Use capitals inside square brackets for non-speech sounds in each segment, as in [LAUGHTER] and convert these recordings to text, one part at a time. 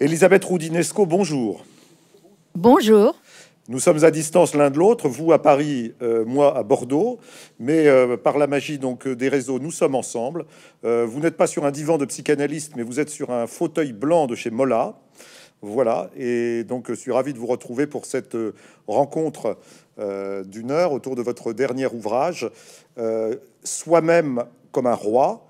Elisabeth Roudinesco, bonjour. Bonjour. Nous sommes à distance l'un de l'autre, vous à Paris, euh, moi à Bordeaux, mais euh, par la magie donc euh, des réseaux, nous sommes ensemble. vous n'êtes pas sur un divan de psychanalyste, mais vous êtes sur un fauteuil blanc de chez Mola. Voilà, et donc je suis ravi de vous retrouver pour cette rencontre d'une heure autour de votre dernier ouvrage, Soi-même comme un roi,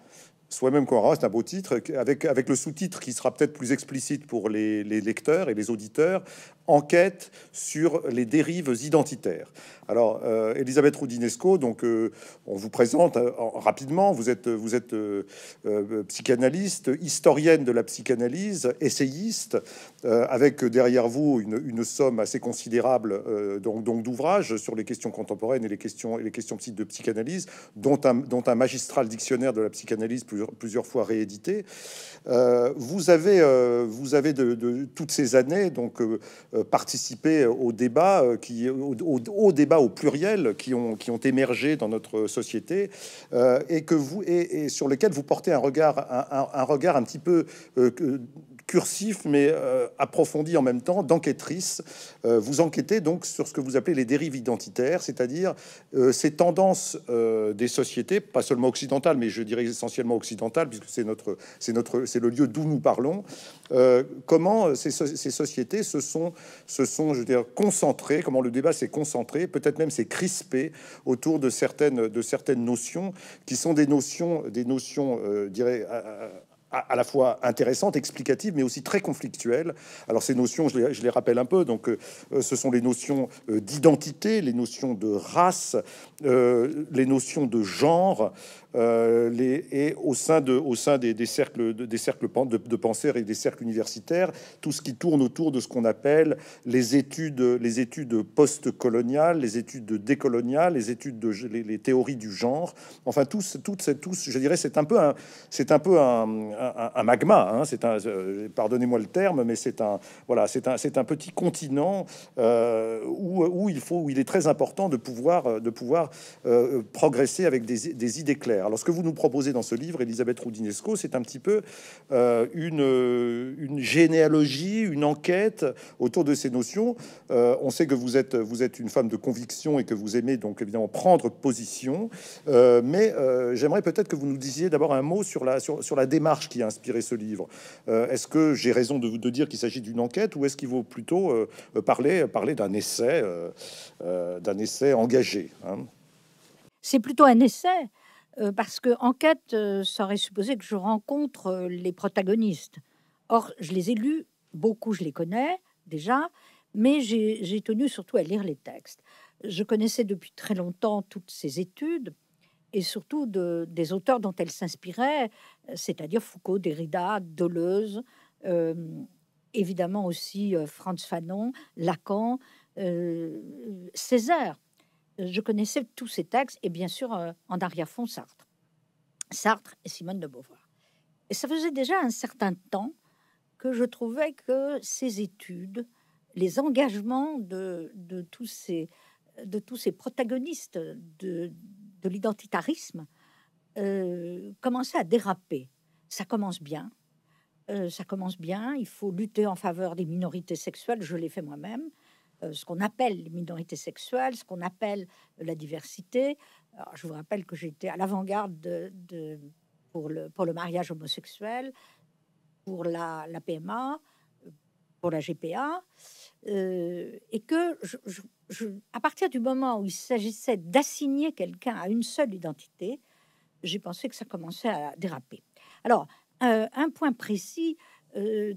Soi-même qu'on c'est un beau titre, avec, avec le sous-titre qui sera peut-être plus explicite pour les, les, lecteurs et les auditeurs, enquête sur les dérives identitaires. Alors, euh, Elisabeth Roudinesco, donc euh, on vous présente euh, rapidement. Vous êtes, vous êtes psychanalyste, historienne de la psychanalyse, essayiste, avec derrière vous une, somme assez considérable donc, donc d'ouvrages sur les questions contemporaines et les questions et les questions de psychanalyse, dont un, dont un magistral dictionnaire de la psychanalyse plusieurs, fois réédité. vous avez, vous avez de, de, toutes ces années donc euh, participer au débat, euh, qui, au au débat au pluriel qui ont, qui ont émergé dans notre société euh, et, que vous, et, sur lequel vous portez un regard, un, regard un petit peu cursif mais euh, approfondi en même temps, d'enquêtrice. Euh, vous enquêtez donc sur ce que vous appelez les dérives identitaires, c'est-à-dire euh, ces tendances des sociétés, pas seulement occidentales, mais je dirais essentiellement occidentales, puisque c'est notre, c'est notre, c'est le lieu d'où nous parlons. comment ces, sociétés se sont, se sont, je veux dire, concentrées, comment le débat s'est concentré, peut-être même s'est crispé autour de certaines, de certaines notions qui sont des notions, des notions, dirais à la fois intéressante, explicative, mais aussi très conflictuelle. Alors ces notions, je les, rappelle un peu. Donc, euh, euh, ce sont les notions euh, d'identité, les notions de race, les notions de genre, euh, les, et au sein, de, au sein des, cercles, de, des cercles et des cercles universitaires, tout ce qui tourne autour de ce qu'on appelle les études, les études post les études décoloniales, les études de les, théories du genre. Enfin, tout, toutes, je dirais, c'est un peu un, c'est un peu un, magma. Hein, c'est un, euh, pardonnez-moi le terme, mais c'est un, voilà, c'est c'est un petit continent euh, où, il faut, il est très important de pouvoir, de pouvoir progresser avec des idées claires. Alors, ce que vous nous proposez dans ce livre, Elisabeth Roudinesco, c'est un petit peu euh, euh, une, généalogie, une enquête autour de ces notions. Euh, on sait que vous êtes, vous êtes une femme de conviction et que vous aimez donc évidemment prendre position. mais j'aimerais peut-être que vous nous disiez d'abord un mot sur la, sur, la démarche qui a inspiré ce livre. est-ce que j'ai raison de vous de dire qu'il s'agit d'une enquête ou est-ce qu'il vaut plutôt parler, parler d'un essai, d'un essai engagé hein c'est plutôt un essai. Euh, parce que enquête, euh, ça aurait supposé que je rencontre euh, les protagonistes. Or, je les ai lus, beaucoup je les connais déjà, mais j'ai tenu surtout à lire les textes. Je connaissais depuis très longtemps toutes ces études et surtout de, des auteurs dont elles s'inspiraient, c'est-à-dire Foucault, Derrida, Deleuze, évidemment aussi Franz Fanon, Lacan, Césaire je connaissais tous ces textes et bien sûr euh, en arrière-fond Sartre. Sartre et Simone de Beauvoir. Et ça faisait déjà un certain temps que je trouvais que ces études, les engagements de, tous, ces, protagonistes de, l'identitarisme euh, commençaient à déraper. Ça commence bien, euh, ça commence bien, il faut lutter en faveur des minorités sexuelles, je l'ai fait moi-même, euh, ce qu'on appelle les minorités sexuelles, ce qu'on appelle euh, la diversité. je vous rappelle que j'étais à l'avant-garde de, pour, le, pour le mariage homosexuel, pour la, PMA, euh, pour la GPA, et que je, à partir du moment où il s'agissait d'assigner quelqu'un à une seule identité, j'ai pensé que ça commençait à déraper. Alors, un point précis,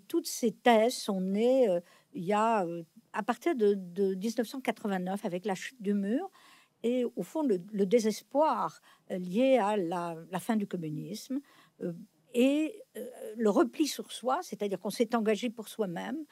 toutes ces thèses sont nées il y a à partir de, 1989, avec la chute du mur, et au fond le, désespoir euh, lié à la, fin du communisme euh, et euh, le repli sur soi, c'est-à-dire qu'on s'est engagé pour soi-même,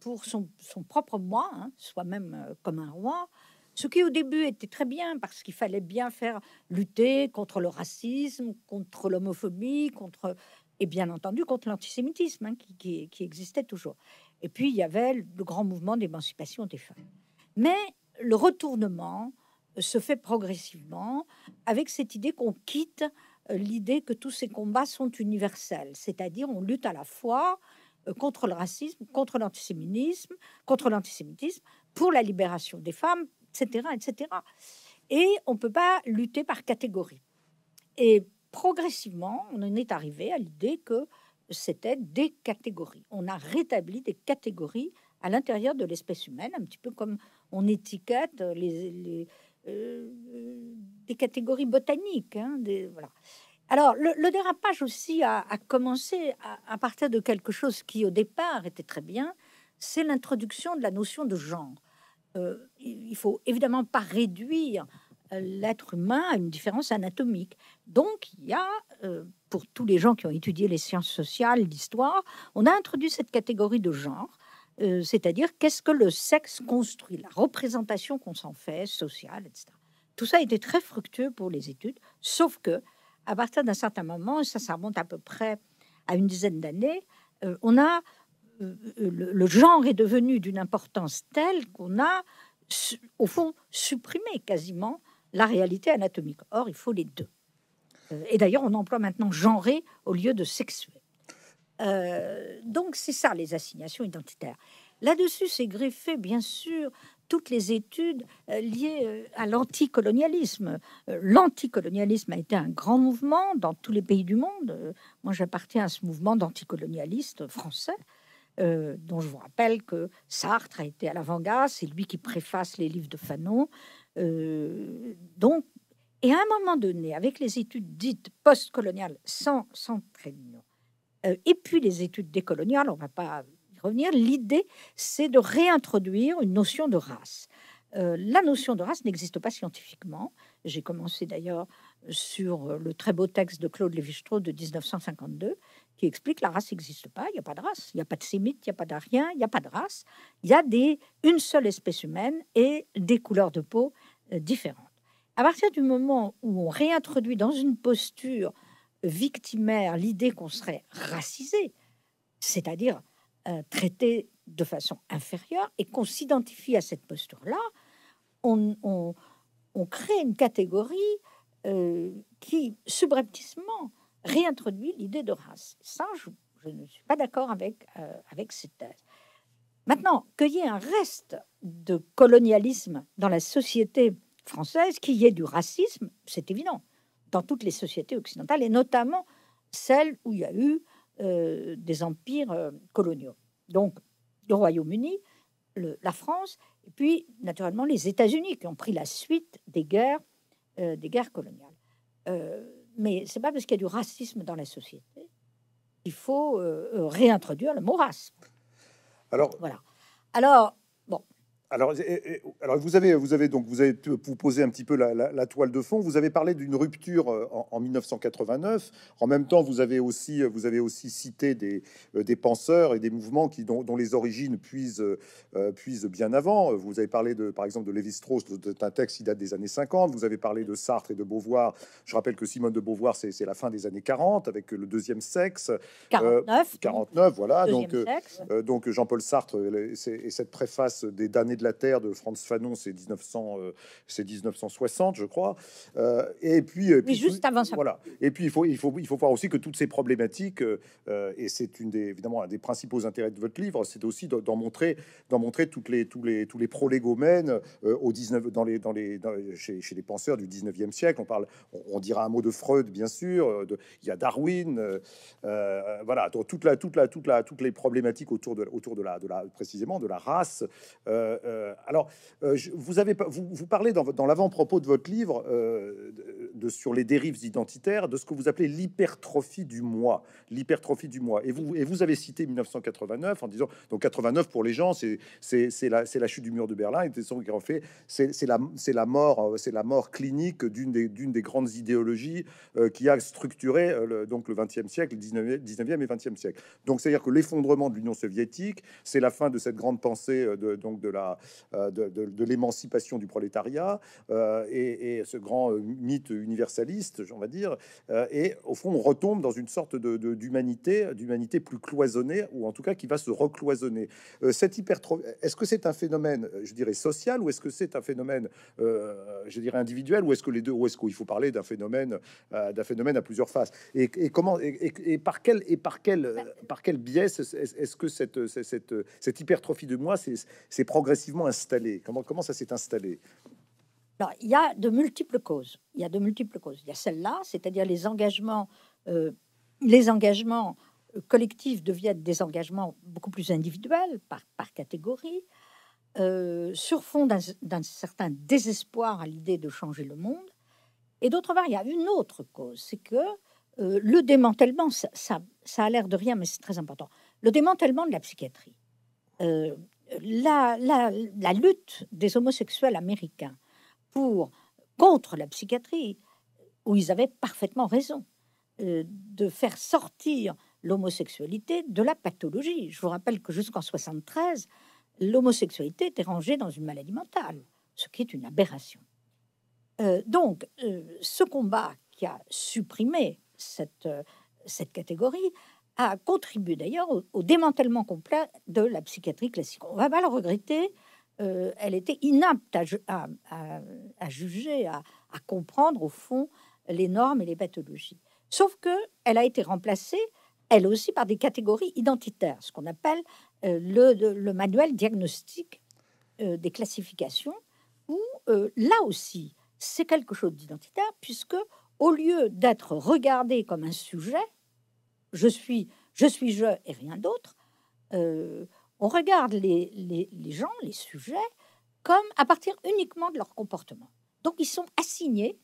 pour son, propre moi, hein, soi-même comme un roi, ce qui au début était très bien parce qu'il fallait bien faire lutter contre le racisme, contre l'homophobie, contre et bien entendu contre l'antisémitisme hein, qui existait toujours. Et puis, il y avait le grand mouvement d'émancipation des femmes. Mais le retournement euh, se fait progressivement avec cette idée qu'on quitte euh, l'idée que tous ces combats sont universels, c'est-à-dire on lutte à la fois euh, contre le racisme, contre l'antisémitisme, contre l'antisémitisme, pour la libération des femmes, etc., etc. Et on ne peut pas lutter par catégorie. Et progressivement, on en est arrivé à l'idée que c'était des catégories. On a rétabli des catégories à l'intérieur de l'espèce humaine, un petit peu comme on étiquette les, euh, des catégories botaniques. Hein, Alors, le, dérapage aussi a, commencé à, partir de quelque chose qui, au départ, était très bien, c'est l'introduction de la notion de genre. Euh, il il faut évidemment pas réduire euh, l'être humain a une différence anatomique. Donc, il y a, euh, pour tous les gens qui ont étudié les sciences sociales, l'histoire, on a introduit cette catégorie de genre, euh, c'est-à-dire qu'est-ce que le sexe construit, la représentation qu'on s'en fait, sociale, etc. Tout ça a été très fructueux pour les études, sauf que, à partir d'un certain moment, ça, ça remonte à peu près à une dizaine d'années, on a le genre est devenu d'une importance telle qu'on a, au fond, supprimé quasiment la réalité anatomique. Or, il faut les deux. Euh, et d'ailleurs, on emploie maintenant genré au lieu de sexuel euh, ». donc, c'est ça les assignations identitaires. Là-dessus, c'est greffé, bien sûr, toutes les études euh, liées à l'anticolonialisme. L'anticolonialisme a été un grand mouvement dans tous les pays du monde. Moi, j'appartiens à ce mouvement d'anticolonialistes français. dont je vous rappelle que Sartre a été à l'avant-garde, c'est lui qui préface les livres de Fanon, euh, donc, et à un moment donné, avec les études dites postcoloniales, sans, sans euh, et puis les études décoloniales, on ne va pas y revenir, l'idée, c'est de réintroduire une notion de race. Euh, la notion de race n'existe pas scientifiquement. J'ai commencé d'ailleurs sur le très beau texte de Claude Lévi-Strauss de 1952, qui explique que la race n'existe pas, il n'y a pas de race, il n'y a pas de sémite, il n'y a pas d'arien, il n'y a pas de race. Il y a des, une seule espèce humaine et des couleurs de peau euh, différentes. À partir du moment où on réintroduit dans une posture victimaire l'idée qu'on serait racisé, c'est-à-dire euh, traité de façon inférieure, et qu'on s'identifie à cette posture-là, on, on, on, crée une catégorie euh, qui, subrepticement, réintroduit l'idée de race. Ça, je, ne suis pas d'accord avec, euh, avec cette thèse. Maintenant, qu'il y ait un reste de colonialisme dans la société française, qu'il y ait du racisme, c'est évident, dans toutes les sociétés occidentales, et notamment celles où il y a eu euh, des empires euh, coloniaux. Donc, le Royaume-Uni, la France, et puis naturellement les États-Unis qui ont pris la suite des guerres, des guerres coloniales mais c'est pas parce qu'il y a du racisme dans la société qu'il faut euh, euh, réintroduire le mot race. Alors, voilà. Alors, alors, alors vous, avez, vous avez donc, vous avez vous poser un petit peu la, toile de fond. Vous avez parlé d'une rupture euh, en, 1989. En même temps, vous avez aussi, euh, vous avez aussi cité des, euh, des penseurs et des mouvements qui, dont, les origines puisent, bien avant. Vous avez parlé de, par exemple, de Lévi-Strauss, un texte qui date des années 50. Vous avez parlé de Sartre et de Beauvoir. Je rappelle que Simone de Beauvoir, c'est la fin des années 40 avec le deuxième sexe. 49. 49, voilà. donc, donc Jean-Paul Sartre et cette préface des damnés de la Terre de Franz Fanon, c'est 1900, euh, c'est 1960, je crois. Euh, et puis, et euh, puis juste avant ça. Voilà. Et puis il faut, il faut, il faut voir aussi que toutes ces problématiques, et c'est une des évidemment un des principaux intérêts de votre livre, c'est aussi d'en montrer, d'en montrer toutes les, tous les, tous les prolégomènes au 19, dans les, dans les, chez, les penseurs du 19e siècle. On parle, on, dira un mot de Freud, bien sûr. De, il y a Darwin, euh, voilà, toute la, toute la, toute la, toutes les problématiques autour de, autour de la, de la, précisément de la race, euh, euh, alors, euh, vous, avez, vous, vous parlez dans, l'avant-propos de votre livre euh, de, sur les dérives identitaires de ce que vous appelez l'hypertrophie du moi, l'hypertrophie du moi. Et vous, et vous avez cité 1989 en disant donc 89 pour les gens, c'est la, la chute du mur de Berlin et qui fait c'est la, la mort, c'est la mort clinique d'une des, des grandes idéologies qui a structuré le, donc le 20e siècle, 19e, 19e et 20e siècle. Donc c'est-à-dire que l'effondrement de l'Union soviétique, c'est la fin de cette grande pensée de, donc de la euh, de, l'émancipation du prolétariat euh, et, ce grand euh, mythe universaliste, j'en va dire. et au fond, on retombe dans une sorte d'humanité, de, d'humanité plus cloisonnée, ou en tout cas qui va se recloisonner. cette hypertrophie, est-ce que c'est un phénomène, je dirais, social, ou est-ce que c'est un phénomène, je dirais, individuel, ou est-ce que les deux, ou est-ce qu'il faut parler d'un phénomène, d'un phénomène à plusieurs faces et, comment, et, par quel, et par quel, par quel biais est-ce que cette, cette, cette hypertrophie de moi, c'est progressivement installé Comment, comment ça s'est installé Alors, il y a de multiples causes. Il y a de multiples causes. Il y a celle-là, c'est-à-dire les engagements, euh, les engagements collectifs deviennent des engagements beaucoup plus individuels par, par catégorie, euh, sur fond d'un certain désespoir à l'idée de changer le monde. Et d'autre part, il y a une autre cause, c'est que euh, le démantèlement, ça, ça, a l'air de rien, mais c'est très important, le démantèlement de la psychiatrie. Euh, la, lutte des homosexuels américains pour, contre la psychiatrie, où ils avaient parfaitement raison, euh, de faire sortir l'homosexualité de la pathologie. Je vous rappelle que jusqu'en 1973, l'homosexualité était rangée dans une maladie mentale, ce qui est une aberration. Euh, donc, euh, ce combat qui a supprimé cette catégorie a contribué d'ailleurs au, démantèlement complet de la psychiatrie classique. On va pas le regretter. Euh, elle était inapte à, juger, à, comprendre au fond les normes et les pathologies. Sauf que elle a été remplacée, elle aussi, par des catégories identitaires, ce qu'on appelle euh, le, manuel diagnostique euh, des classifications, où là aussi c'est quelque chose d'identitaire, puisque au lieu d'être regardé comme un sujet, je suis, je suis je et rien d'autre, euh, on regarde les, gens, les sujets, comme à partir uniquement de leur comportement. Donc ils sont assignés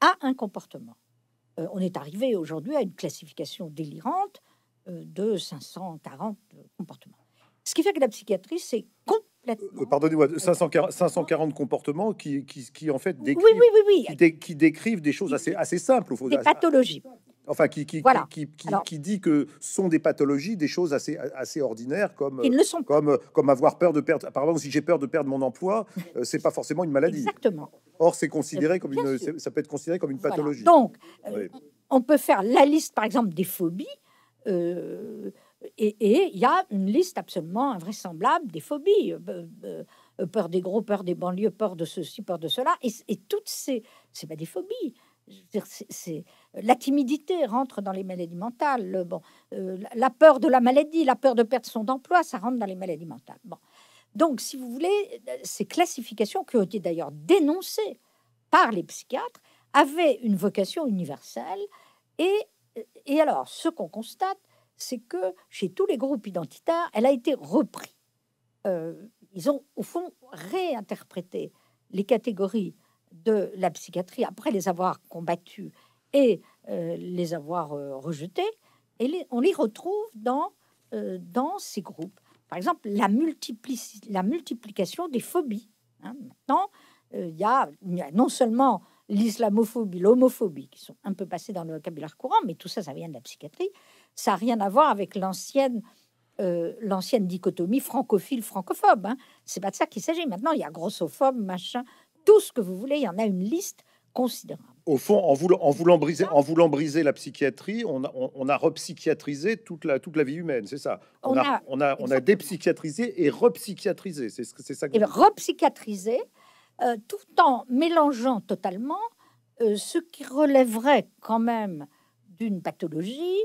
à un comportement. Euh, on est arrivé aujourd'hui à une classification délirante euh, de 540 comportements. Ce qui fait que la psychiatrie, c'est complètement... Pardonnez-moi, 540, 540 comportements qui, qui, en fait décrivent, Qui, décrivent des choses assez, assez simples. Des pathologies. Enfin, qui, qui, qui, qui, dit que sont des pathologies, des choses assez, assez ordinaires, comme, sont euh, comme, euh, comme avoir peur de perdre. Apparemment, si j'ai peur de perdre mon emploi, euh, [LAUGHS] c'est pas forcément une maladie. Exactement. Or, c'est considéré comme une, ça peut être considéré comme une pathologie. Donc, on peut faire la liste, par exemple, des phobies. et il y a une liste absolument invraisemblable des phobies. peur des gros, peur des banlieues, peur de ceci, peur de cela. Et, et toutes ces... C'est pas des phobies. C'est la timidité rentre dans les maladies mentales. bon, euh, la peur de la maladie, la peur de perdre son emploi, ça rentre dans les maladies mentales. Donc, si vous voulez, ces classifications qui ont été d'ailleurs dénoncées par les psychiatres avaient une vocation universelle. Et, alors, ce qu'on constate, c'est que chez tous les groupes identitaires, elle a été reprise. Euh, ils ont, au fond, réinterprété les catégories de la psychiatrie après les avoir combattues euh, euh, et les avoir rejetés, et on les retrouve dans, euh, dans ces groupes. Par exemple, la, la multiplication des phobies. Hein. Maintenant, il y, a non seulement l'islamophobie, l'homophobie, qui sont un peu passées dans le vocabulaire courant, mais tout ça, ça vient de la psychiatrie. Ça n'a rien à voir avec l'ancienne l'ancienne dichotomie francophile-francophobe. Hein. C'est pas de ça qu'il s'agit. Maintenant, il y a grossophobe, machin, tout ce que vous voulez. Il y en a une liste considérable. Au fond, en voulant, en voulant, briser, en voulant briser la psychiatrie, on a, on, repsychiatrisé toute la, toute la vie humaine, c'est ça on, a, on, a, on a dépsychiatrisé et repsychiatrisé, c'est c'est ça que... Et eh repsychiatrisé, euh, tout en mélangeant totalement euh, ce qui relèverait quand même d'une pathologie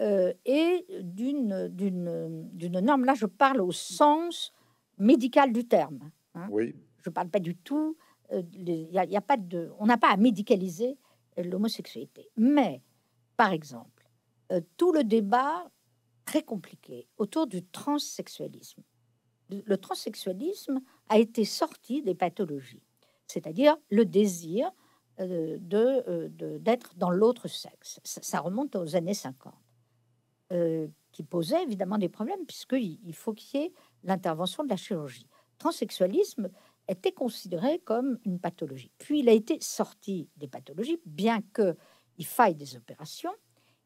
euh, et d'une, d'une norme. Là, je parle au sens médical du terme. Hein. Oui. Je ne parle pas du tout euh, il n'y a pas de, on n'a pas à médicaliser euh, l'homosexualité. Mais, par exemple, euh, tout le débat très compliqué autour du transsexualisme. Le transsexualisme a été sorti des pathologies, c'est-à-dire le désir de, d'être dans l'autre sexe. Ça, remonte aux années 50, qui posait évidemment des problèmes puisqu'il faut qu'il y ait l'intervention de la chirurgie. Transsexualisme, était considéré comme une pathologie. Puis il a été sorti des pathologies, bien qu'il faille des opérations.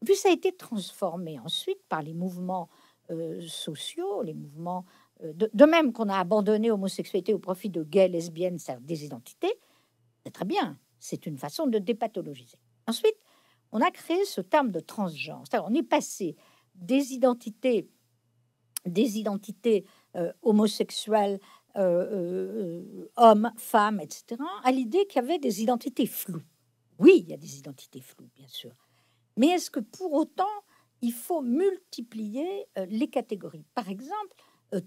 puis ça a été transformé ensuite par les mouvements euh, sociaux, les mouvements... Euh, de, même qu'on a abandonné homosexualité au profit de gays, lesbiennes, cest des identités, c'est très bien, c'est une façon de dépathologiser. Ensuite, on a créé ce terme de transgenre. on est passé des identités, des identités euh, homosexuelles, euh, euh, euh, hommes, femmes, etc., à l'idée qu'il y avait des identités floues. Oui, il y a des identités floues, bien sûr. Mais est-ce que pour autant, il faut multiplier les catégories Par exemple,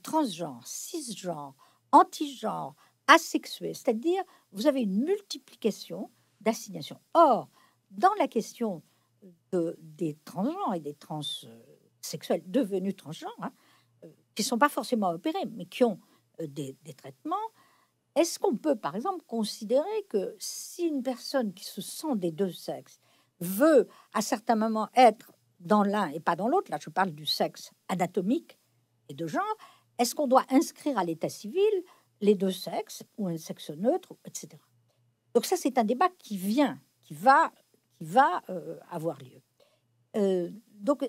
transgenre, cisgenre, antigenre, asexué, c'est-à-dire vous avez une multiplication d'assignations. Or, dans la question de, des transgenres et des transsexuels devenus transgenres, hein, qui ne sont pas forcément opérés, mais qui ont euh, des, traitements. Est-ce qu'on peut, par exemple, considérer que si une personne qui se sent des deux sexes veut à certains moments être dans l'un et pas dans l'autre, là je parle du sexe anatomique et de genre, est-ce qu'on doit inscrire à l'état civil les deux sexes ou un sexe neutre, etc. Donc ça c'est un débat qui vient, qui va, qui va euh, avoir lieu. Euh, donc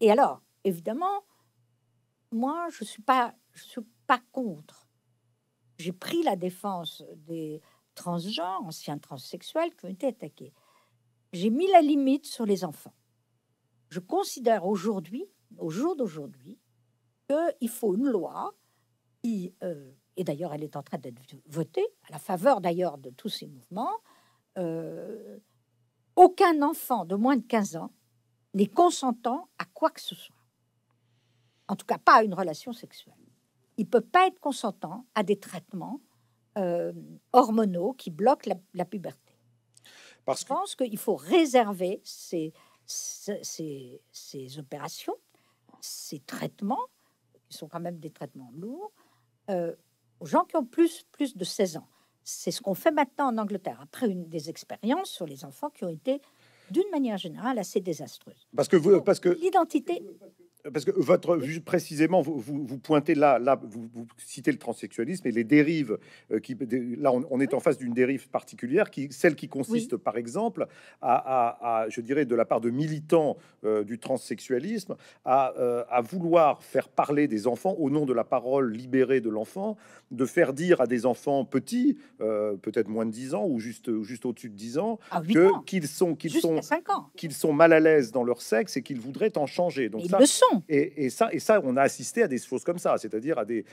et alors évidemment, moi je suis pas, je suis pas contre. J'ai pris la défense des transgenres, anciens transsexuels qui ont été attaqués. J'ai mis la limite sur les enfants. Je considère aujourd'hui, au jour d'aujourd'hui, qu'il faut une loi qui, euh, et d'ailleurs elle est en train d'être votée, à la faveur d'ailleurs de tous ces mouvements, euh, aucun enfant de moins de 15 ans n'est consentant à quoi que ce soit. En tout cas, pas à une relation sexuelle il ne peut pas être consentant à des traitements euh, hormonaux qui bloquent la, puberté. Parce Je pense qu'il faut réserver ces, ces, opérations, ces traitements, qui sont quand même des traitements lourds, euh, aux gens qui ont plus, plus de 16 ans. C'est ce qu'on fait maintenant en Angleterre, après une, des expériences sur les enfants qui ont été, d'une manière générale, assez désastreuses. Parce que vous, parce que l'identité parce que votre précisément, vous, vous, pointez là, là vous, citez le transsexualisme et les dérives euh, qui là, on, est en face d'une dérive particulière qui celle qui consiste par exemple à, je dirais, de la part de militants euh, du transsexualisme euh, à, vouloir faire parler des enfants au nom de la parole libérée de l'enfant, de faire dire à des enfants petits, peut-être moins de 10 ans ou juste, juste au-dessus de 10 ans, ah, que, qu'ils sont qu'ils sont qu'ils sont mal à l'aise dans leur sexe et qu'ils voudraient en changer. Donc, ça, le sont et, ça, et ça, on a assisté à des choses comme ça, c'est-à-dire à des,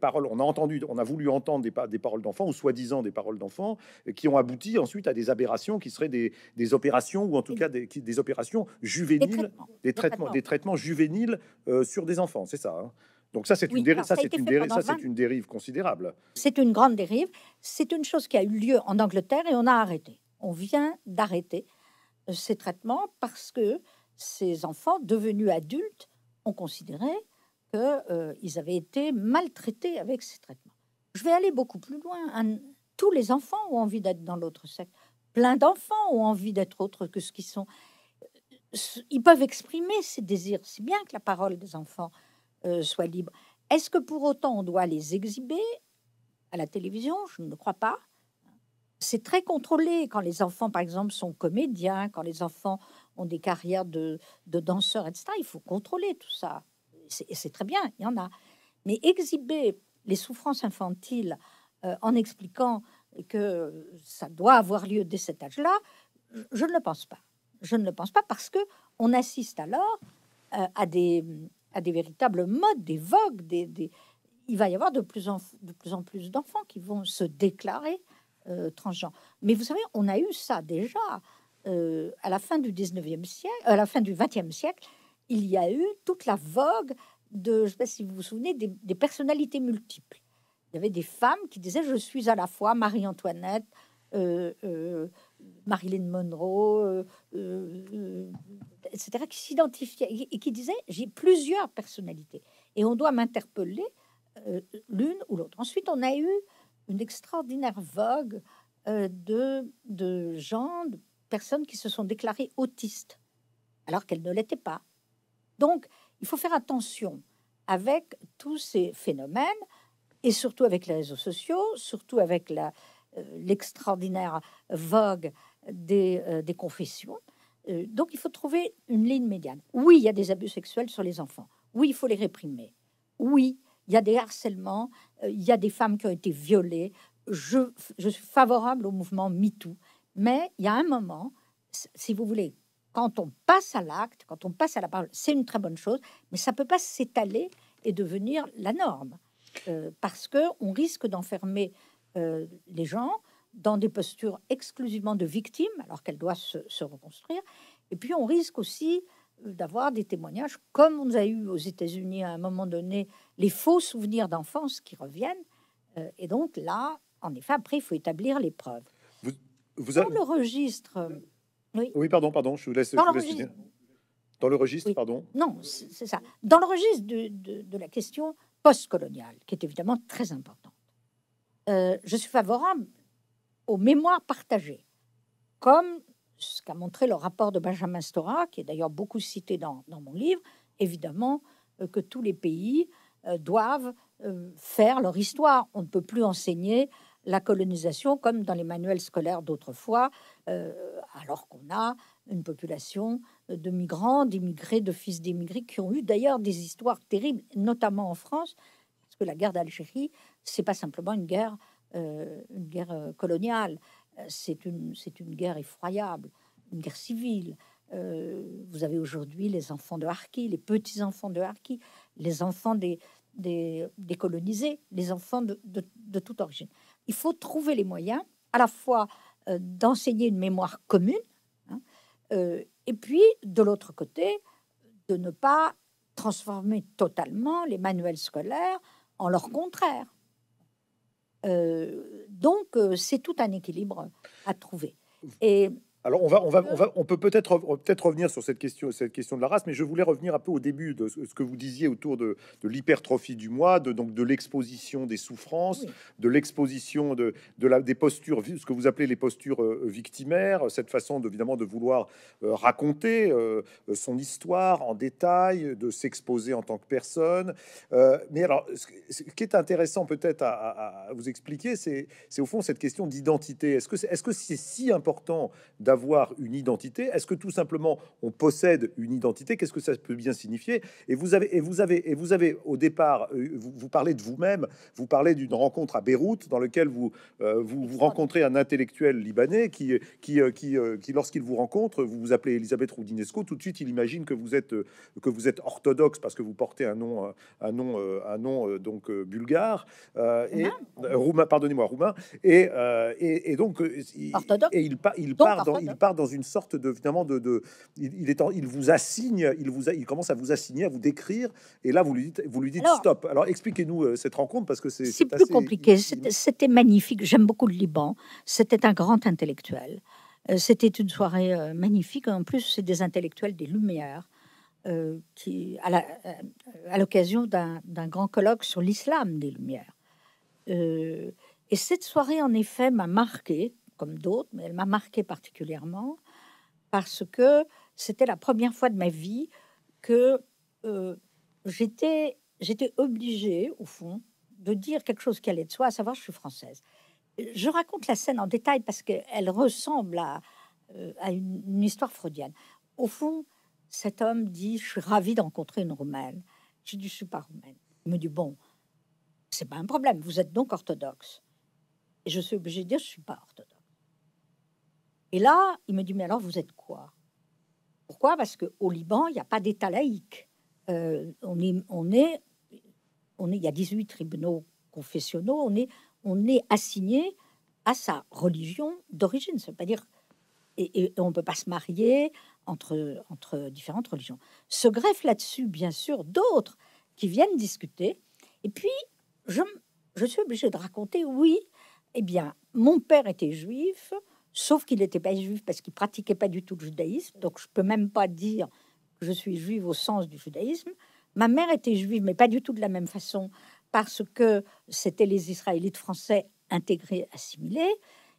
paroles. On a entendu, on a voulu entendre des, des paroles d'enfants ou soi-disant des paroles d'enfants euh, qui ont abouti ensuite à des aberrations qui seraient des, opérations ou en tout cas des, opérations juvéniles, des traitements, des traitements, juvéniles euh, sur des enfants, c'est ça. Hein. donc ça, c'est une dérive considérable. C'est une grande dérive. C'est une chose qui a eu lieu en Angleterre et on a arrêté. On vient d'arrêter euh, ces traitements parce que ces enfants, devenus adultes, ont considéré qu'ils euh, avaient été maltraités avec ces traitements. Je vais aller beaucoup plus loin. tous les enfants ont envie d'être dans l'autre sexe. Plein d'enfants ont envie d'être autre que ce qu'ils sont. Ils peuvent exprimer ces désirs, si bien que la parole des enfants euh, soit libre. Est-ce que pour autant on doit les exhiber à la télévision Je ne crois pas. C'est très contrôlé quand les enfants, par exemple, sont comédiens, quand les enfants des carrières de, de danseurs, etc. Il faut contrôler tout ça. Et C'est très bien, il y en a. Mais exhiber les souffrances infantiles euh, en expliquant que ça doit avoir lieu dès cet âge-là, je, ne le pense pas. Je ne le pense pas parce que on assiste alors euh, à, des, à des véritables modes, des vogues, des, il va y avoir de plus en, plus, d'enfants qui vont se déclarer euh, transgenres. Mais vous savez, on a eu ça déjà euh, à la fin du 19e siècle, euh, à la fin du 20e siècle, il y a eu toute la vogue de, je sais pas si vous vous souvenez, des, personnalités multiples. Il y avait des femmes qui disaient Je suis à la fois Marie-Antoinette, euh, euh Marilyn Monroe, etc., qui s'identifiaient et, qui disaient J'ai plusieurs personnalités et on doit m'interpeller l'une ou l'autre. Ensuite, on a eu une extraordinaire vogue de, de gens, de personnes qui se sont déclarées autistes, alors qu'elles ne l'étaient pas. Donc, il faut faire attention avec tous ces phénomènes, et surtout avec les réseaux sociaux, surtout avec euh, l'extraordinaire vogue des, euh, confessions. Euh, donc, il faut trouver une ligne médiane. Oui, il y a des abus sexuels sur les enfants. Oui, il faut les réprimer. Oui, il y a des harcèlements. il y a des femmes qui ont été violées. Je, je suis favorable au mouvement MeToo mais il y a un moment, si vous voulez, quand on passe à l'acte, quand on passe à la parole, c'est une très bonne chose, mais ça ne peut pas s'étaler et devenir la norme, euh, parce qu'on risque d'enfermer euh, les gens dans des postures exclusivement de victimes, alors qu'elles doivent se, reconstruire, et puis on risque aussi euh, d'avoir des témoignages, comme on a eu aux États-Unis à un moment donné, les faux souvenirs d'enfance qui reviennent, et donc là, en effet, après, il faut établir les preuves dans le registre. Euh, oui. oui. pardon, pardon, je vous laisse. Dans, le registre, pardon. Non, c'est ça. Dans le registre de, la question postcoloniale, qui est évidemment très importante, euh, je suis favorable aux mémoires partagées, comme ce qu'a montré le rapport de Benjamin Stora, qui est d'ailleurs beaucoup cité dans, mon livre, évidemment euh, que tous les pays doivent faire leur histoire. On ne peut plus enseigner la colonisation comme dans les manuels scolaires d'autrefois, euh, alors qu'on a une population de migrants, d'immigrés, de fils d'immigrés qui ont eu d'ailleurs des histoires terribles, notamment en France, parce que la guerre d'Algérie, c'est pas simplement une guerre, euh, une guerre euh, coloniale, c'est une, c'est une guerre effroyable, une guerre civile. vous avez aujourd'hui les enfants de Harki, les petits-enfants de Harki, les enfants des, des, colonisés, les enfants de, de, de toute origine il faut trouver les moyens à la fois euh, d'enseigner une mémoire commune, hein, euh, et puis de l'autre côté, de ne pas transformer totalement les manuels scolaires en leur contraire. Euh, donc, c'est tout un équilibre à trouver. Et alors on va, on va, on peut peut-être peut-être revenir sur cette question, cette question de la race, mais je voulais revenir un peu au début de ce que vous disiez autour de, l'hypertrophie du moi, de donc de l'exposition des souffrances, de l'exposition de, la, des postures, ce que vous appelez les postures euh, victimaires, cette façon de, évidemment de vouloir euh, raconter euh, son histoire en détail, de s'exposer en tant que personne. mais alors, ce qui est intéressant peut-être à, vous expliquer, c'est au fond cette question d'identité. Est-ce que c'est est -ce c'est si important avoir une identité Est-ce que tout simplement on possède une identité Qu'est-ce que ça peut bien signifier Et vous avez, et vous avez, et vous avez au départ, euh, vous, parlez de vous-même, vous parlez d'une rencontre à Beyrouth dans lequel vous, euh, vous, rencontrez un intellectuel libanais qui, qui, euh, qui, lorsqu'il vous rencontre, vous vous appelez Elisabeth Roudinesco. Tout de suite, il imagine que vous êtes que vous êtes orthodoxe parce que vous portez un nom, un nom, un nom donc bulgare et roumain, pardonnez-moi, roumain et et, donc et il, il part dans il part dans une sorte de de, il, est il vous assigne, il vous il commence à vous assigner, à vous décrire, et là vous lui dites, vous lui dites stop. Alors expliquez-nous euh, cette rencontre parce que c'est plus compliqué. C'était magnifique. J'aime beaucoup le Liban. C'était un grand intellectuel. Euh, c'était une soirée euh, magnifique. En plus, c'est des intellectuels des Lumières. qui, à l'occasion d'un grand colloque sur l'islam des Lumières. et cette soirée, en effet, m'a marqué comme d'autres, mais elle m'a marqué particulièrement parce que c'était la première fois de ma vie que euh, j'étais obligée, au fond, de dire quelque chose qui allait de soi, à savoir je suis française. Je raconte la scène en détail parce qu'elle ressemble à, euh, à une, histoire freudienne. Au fond, cet homme dit Je suis ravi de une Roumaine. Je dis Je suis pas Roumaine. Il me dit Bon, c'est pas un problème, vous êtes donc orthodoxe. Et je suis obligée de dire Je suis pas orthodoxe. Et là, il me dit, mais alors vous êtes quoi Pourquoi Parce qu'au Liban, il n'y a pas d'État laïque. Euh, on, est, on, est, il y a 18 tribunaux confessionnaux, on est, on est assigné à sa religion d'origine. cest à dire, et, on ne peut pas se marier entre, entre différentes religions. Se greffe là-dessus, bien sûr, d'autres qui viennent discuter. Et puis, je, suis obligée de raconter, oui, eh bien, mon père était juif, sauf qu'il n'était pas juif parce qu'il pratiquait pas du tout le judaïsme. Donc je peux même pas dire que je suis juive au sens du judaïsme. Ma mère était juive, mais pas du tout de la même façon, parce que c'était les Israélites français intégrés, assimilés.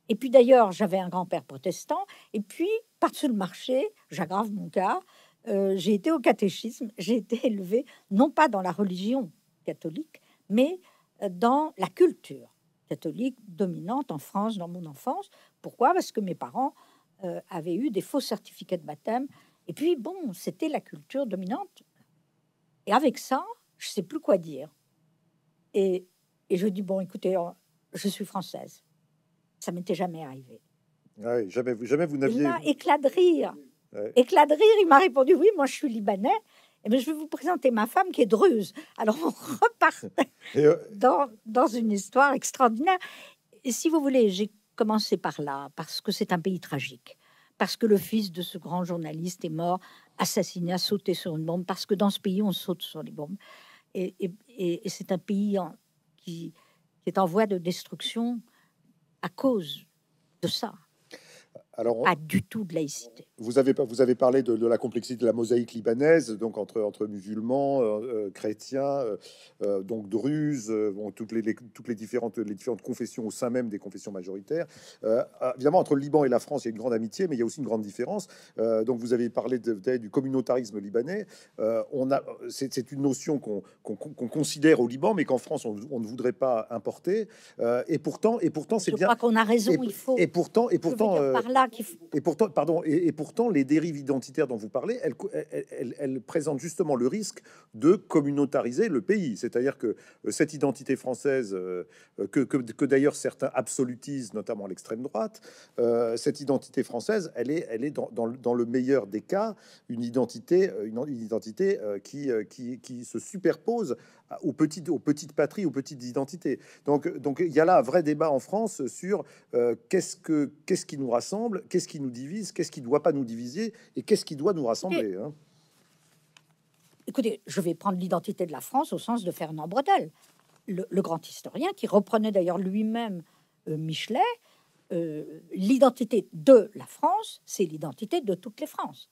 Et puis d'ailleurs, j'avais un grand-père protestant. Et puis, par-dessus le marché, j'aggrave mon cas, euh, j'ai été au catéchisme, j'ai été élevée, non pas dans la religion catholique, mais euh, dans la culture catholique dominante en France dans mon enfance, pourquoi Parce que mes parents euh, avaient eu des faux certificats de baptême. Et puis, bon, c'était la culture dominante. Et avec ça, je sais plus quoi dire. Et, et je dis, bon, écoutez, euh, je suis française. Ça m'était jamais arrivé. jamais, ah jamais vous n'aviez... éclat de rire. Éclat de rire, il m'a répondu, oui, moi je suis libanais. Et eh je vais vous présenter ma femme qui est druse Alors, on [LAUGHS] repart euh, dans, dans, une histoire extraordinaire. Et si vous voulez, j'ai commencer par là, parce que c'est un pays tragique, parce que le fils de ce grand journaliste est mort, assassiné, sauté sur une bombe, parce que dans ce pays, on saute sur les bombes. Et, c'est un pays qui, est en voie de destruction à cause de ça. Alors Pas du tout de laïcité. Vous avez, vous avez parlé de, la complexité de la mosaïque libanaise, donc entre, entre musulmans, euh, euh, chrétiens, euh, donc druzes, euh, toutes, les, toutes les, différentes, les différentes confessions au sein même des confessions majoritaires. Ah, évidemment, entre le Liban et la France, il y a une grande amitié, mais il y a aussi une grande différence. donc vous avez parlé de, du communautarisme libanais. on a, c'est, une notion qu'on, considère au Liban, mais qu'en France, on, ne voudrait pas importer. et pourtant, et pourtant c'est bien. qu'on a raison, il faut. Et pourtant, et pourtant, par là et pourtant, pardon, et pourtant, pourtant, les dérives identitaires dont vous parlez, elles, présentent justement le risque de communautariser le pays. C'est-à-dire que euh, cette identité française, euh, que, d'ailleurs certains absolutisent, notamment l'extrême droite, euh, cette identité française, elle est, elle est dans, le meilleur des cas une identité, une, identité qui, qui, qui se superpose aux petites, aux petites patries, aux petites identités. Donc, donc il y a là un vrai débat en France sur euh, qu'est-ce que qui nous rassemble, qu'est-ce qui nous divise, qu'est-ce qui ne doit pas nous diviser et qu'est-ce qui doit nous rassembler. Hein. Écoutez, je vais prendre l'identité de la France au sens de Fernand Bredel, le, grand historien qui reprenait d'ailleurs lui-même euh, Michelet. Euh, l'identité de la France, c'est l'identité de toutes les Frances.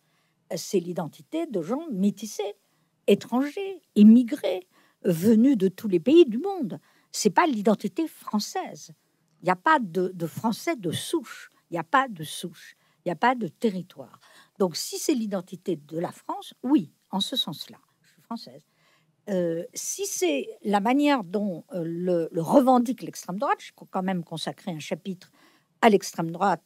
C'est l'identité de gens métissés, étrangers, immigrés venus de tous les pays du monde. C'est pas l'identité française. Il n'y a pas de, français de souche. Il n'y a pas de souche. Il n'y a pas de territoire. Donc, si c'est l'identité de la France, oui, en ce sens-là, je suis française. Euh, si c'est la manière dont euh, le, revendique l'extrême droite, je quand même consacrer un chapitre à l'extrême droite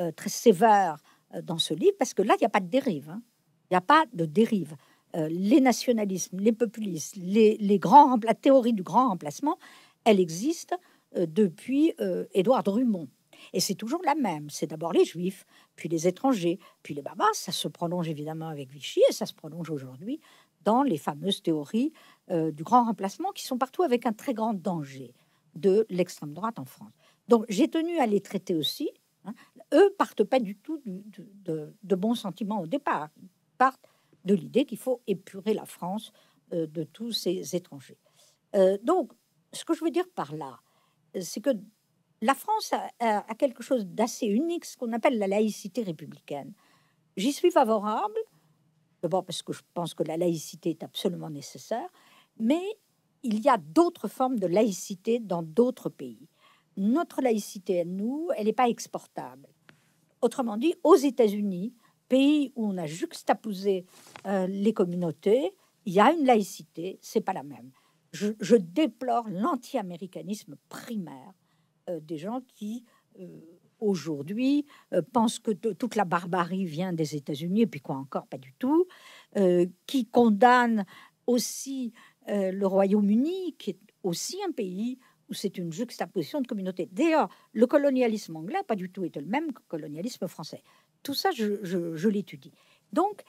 euh, très sévère dans ce livre, parce que là, il n'y a pas de dérive. Hein. Il n'y a pas de dérive. Euh, les nationalismes, les populistes, les, grands, la théorie du grand remplacement, elle existe euh, depuis euh, Édouard Drummond. Et c'est toujours la même. C'est d'abord les juifs, puis les étrangers, puis les babas. Ça se prolonge évidemment avec Vichy et ça se prolonge aujourd'hui dans les fameuses théories du grand remplacement qui sont partout avec un très grand danger de l'extrême droite en France. Donc j'ai tenu à les traiter aussi. Hein. Eux partent pas du tout de, de bons sentiments au départ. Ils partent de l'idée qu'il faut épurer la France euh, de tous ces étrangers. Euh, donc, ce que je veux dire par là, c'est que la France a, quelque chose d'assez unique, ce qu'on appelle la laïcité républicaine. J'y suis favorable, d'abord parce que je pense que la laïcité est absolument nécessaire, mais il y a d'autres formes de laïcité dans d'autres pays. Notre laïcité à nous, elle n'est pas exportable. Autrement dit, aux États-Unis, pays où on a juxtaposé euh, les communautés, il y a une laïcité, c'est pas la même. Je, déplore l'anti-américanisme primaire euh, des gens qui euh, aujourd'hui pensent que toute la barbarie vient des États-Unis, et puis quoi encore, pas du tout, qui condamnent aussi le Royaume-Uni, qui est aussi un pays où c'est une juxtaposition de communautés. D'ailleurs, le colonialisme anglais pas du tout est le même que le colonialisme français tout ça, je, l'étudie. Donc,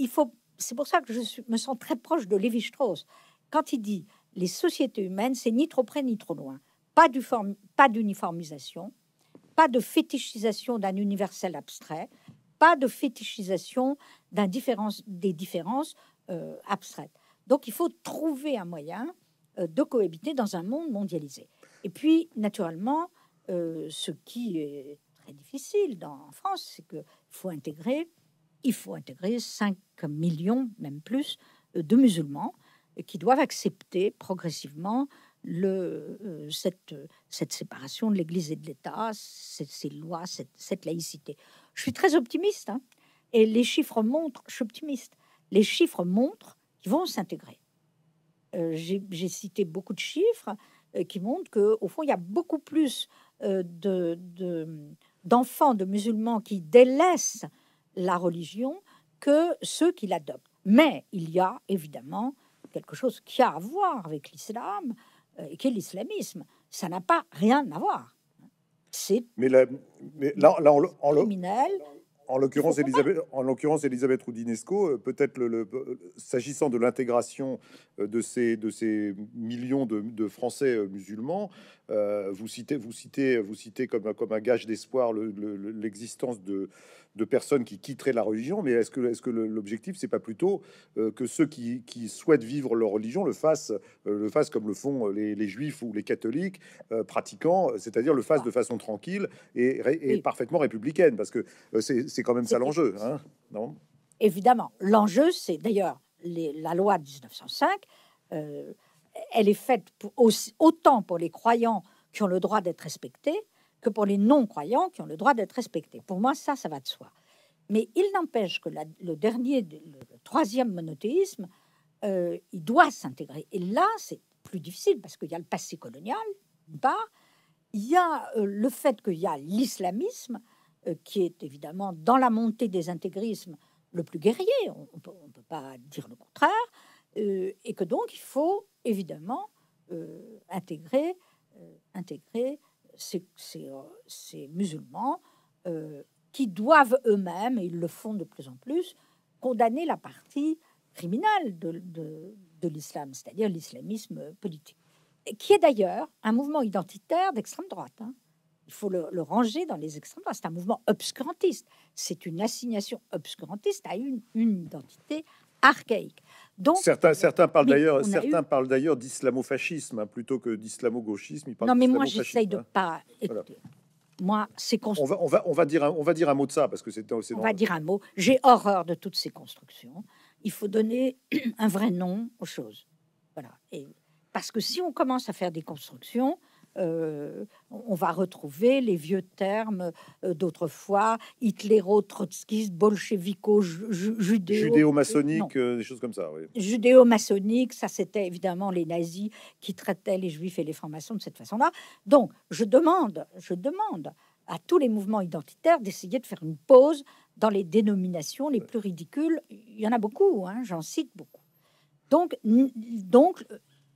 il faut. C'est pour ça que je me sens très proche de Lévi-Strauss quand il dit les sociétés humaines, c'est ni trop près ni trop loin. Pas d'uniformisation, pas, d'uniformisation, pas de fétichisation d'un universel abstrait, pas de fétichisation différence, des différences euh, abstraites. Donc il faut trouver un moyen euh, de cohabiter dans un monde mondialisé. Et puis, naturellement, euh, ce qui est difficile dans, en France, c'est qu'il faut intégrer, il faut intégrer 5 millions, même plus, euh, de musulmans qui doivent accepter progressivement le, euh, cette, cette séparation de l'Église et de l'État, ces, ces, lois, cette, laïcité. Je suis très optimiste, hein, et les chiffres montrent, je suis optimiste, les chiffres montrent qu'ils vont s'intégrer. Euh, j'ai cité beaucoup de chiffres qui montrent qu'au fond, il y a beaucoup plus de, d'enfants de musulmans qui délaissent la religion que ceux qui l'adoptent. Mais il y a évidemment quelque chose qui a à voir avec l'islam, et euh, qui est l'islamisme. Ça n'a pas rien à voir. C'est mais, là, en l'occurrence, Elisabeth, en l'occurrence, Elisabeth Roudinesco, euh, peut-être le, s'agissant de l'intégration euh, de ces, de ces millions de, Français euh, musulmans, vous citez, vous citez, vous citez comme, comme un gage d'espoir l'existence de de personnes qui quitteraient la religion, mais est-ce que, est -ce que l'objectif, c'est pas plutôt euh, que ceux qui, souhaitent vivre leur religion le fassent, euh, le comme le font euh, les, juifs ou les catholiques pratiquants, c'est-à-dire le fassent de façon tranquille et, parfaitement républicaine, parce que c'est quand même ça l'enjeu, hein, non Évidemment, l'enjeu, c'est d'ailleurs la loi de 1905. elle est faite autant pour les croyants qui ont le droit d'être respectés que pour les non-croyants qui ont le droit d'être respectés. Pour moi, ça, ça va de soi. Mais il n'empêche que le dernier, le troisième monothéisme, euh, il doit s'intégrer. Et là, c'est plus difficile parce qu'il y a le passé colonial, d'une il y a euh, le fait qu'il y a l'islamisme, euh, qui est évidemment dans la montée des intégrismes le plus guerrier, on ne peut, pas dire le contraire, et que donc il faut évidemment intégrer, intégrer c'est euh, ces, musulmans euh, qui doivent eux-mêmes, et ils le font de plus en plus, condamner la partie criminelle de, l'islam, c'est-à-dire l'islamisme politique, qui est d'ailleurs un mouvement identitaire d'extrême droite. Hein. Il faut le, ranger dans les extrêmes droites. C'est un mouvement obscurantiste. C'est une assignation obscurantiste à une identité archaïque certains, parlent d'ailleurs, certains parlent d'ailleurs d'islamo-fascisme hein, plutôt que d'islamo-gauchisme. Non, mais moi j'essaye de hein. pas. Moi, c'est on va, on va, dire, un, mot de ça parce que c'est. On va dire un mot. J'ai horreur de toutes ces constructions. Il faut donner [CLEARS THROAT] un vrai nom aux choses. Voilà. Et parce que si on commence à faire des constructions, euh, on va retrouver les vieux termes euh, d'autrefois, hitlero Trotsky, bolchevico, judéo. Judéo-maçonnique, euh, des choses comme ça, oui. Judéo-maçonnique, ça c'était évidemment les nazis qui traitaient les juifs et les francs-maçons de cette façon-là. Donc, je demande, je demande à tous les mouvements identitaires d'essayer de faire une pause dans les dénominations les plus ridicules. Il y en a beaucoup, hein, j'en cite beaucoup. Donc, donc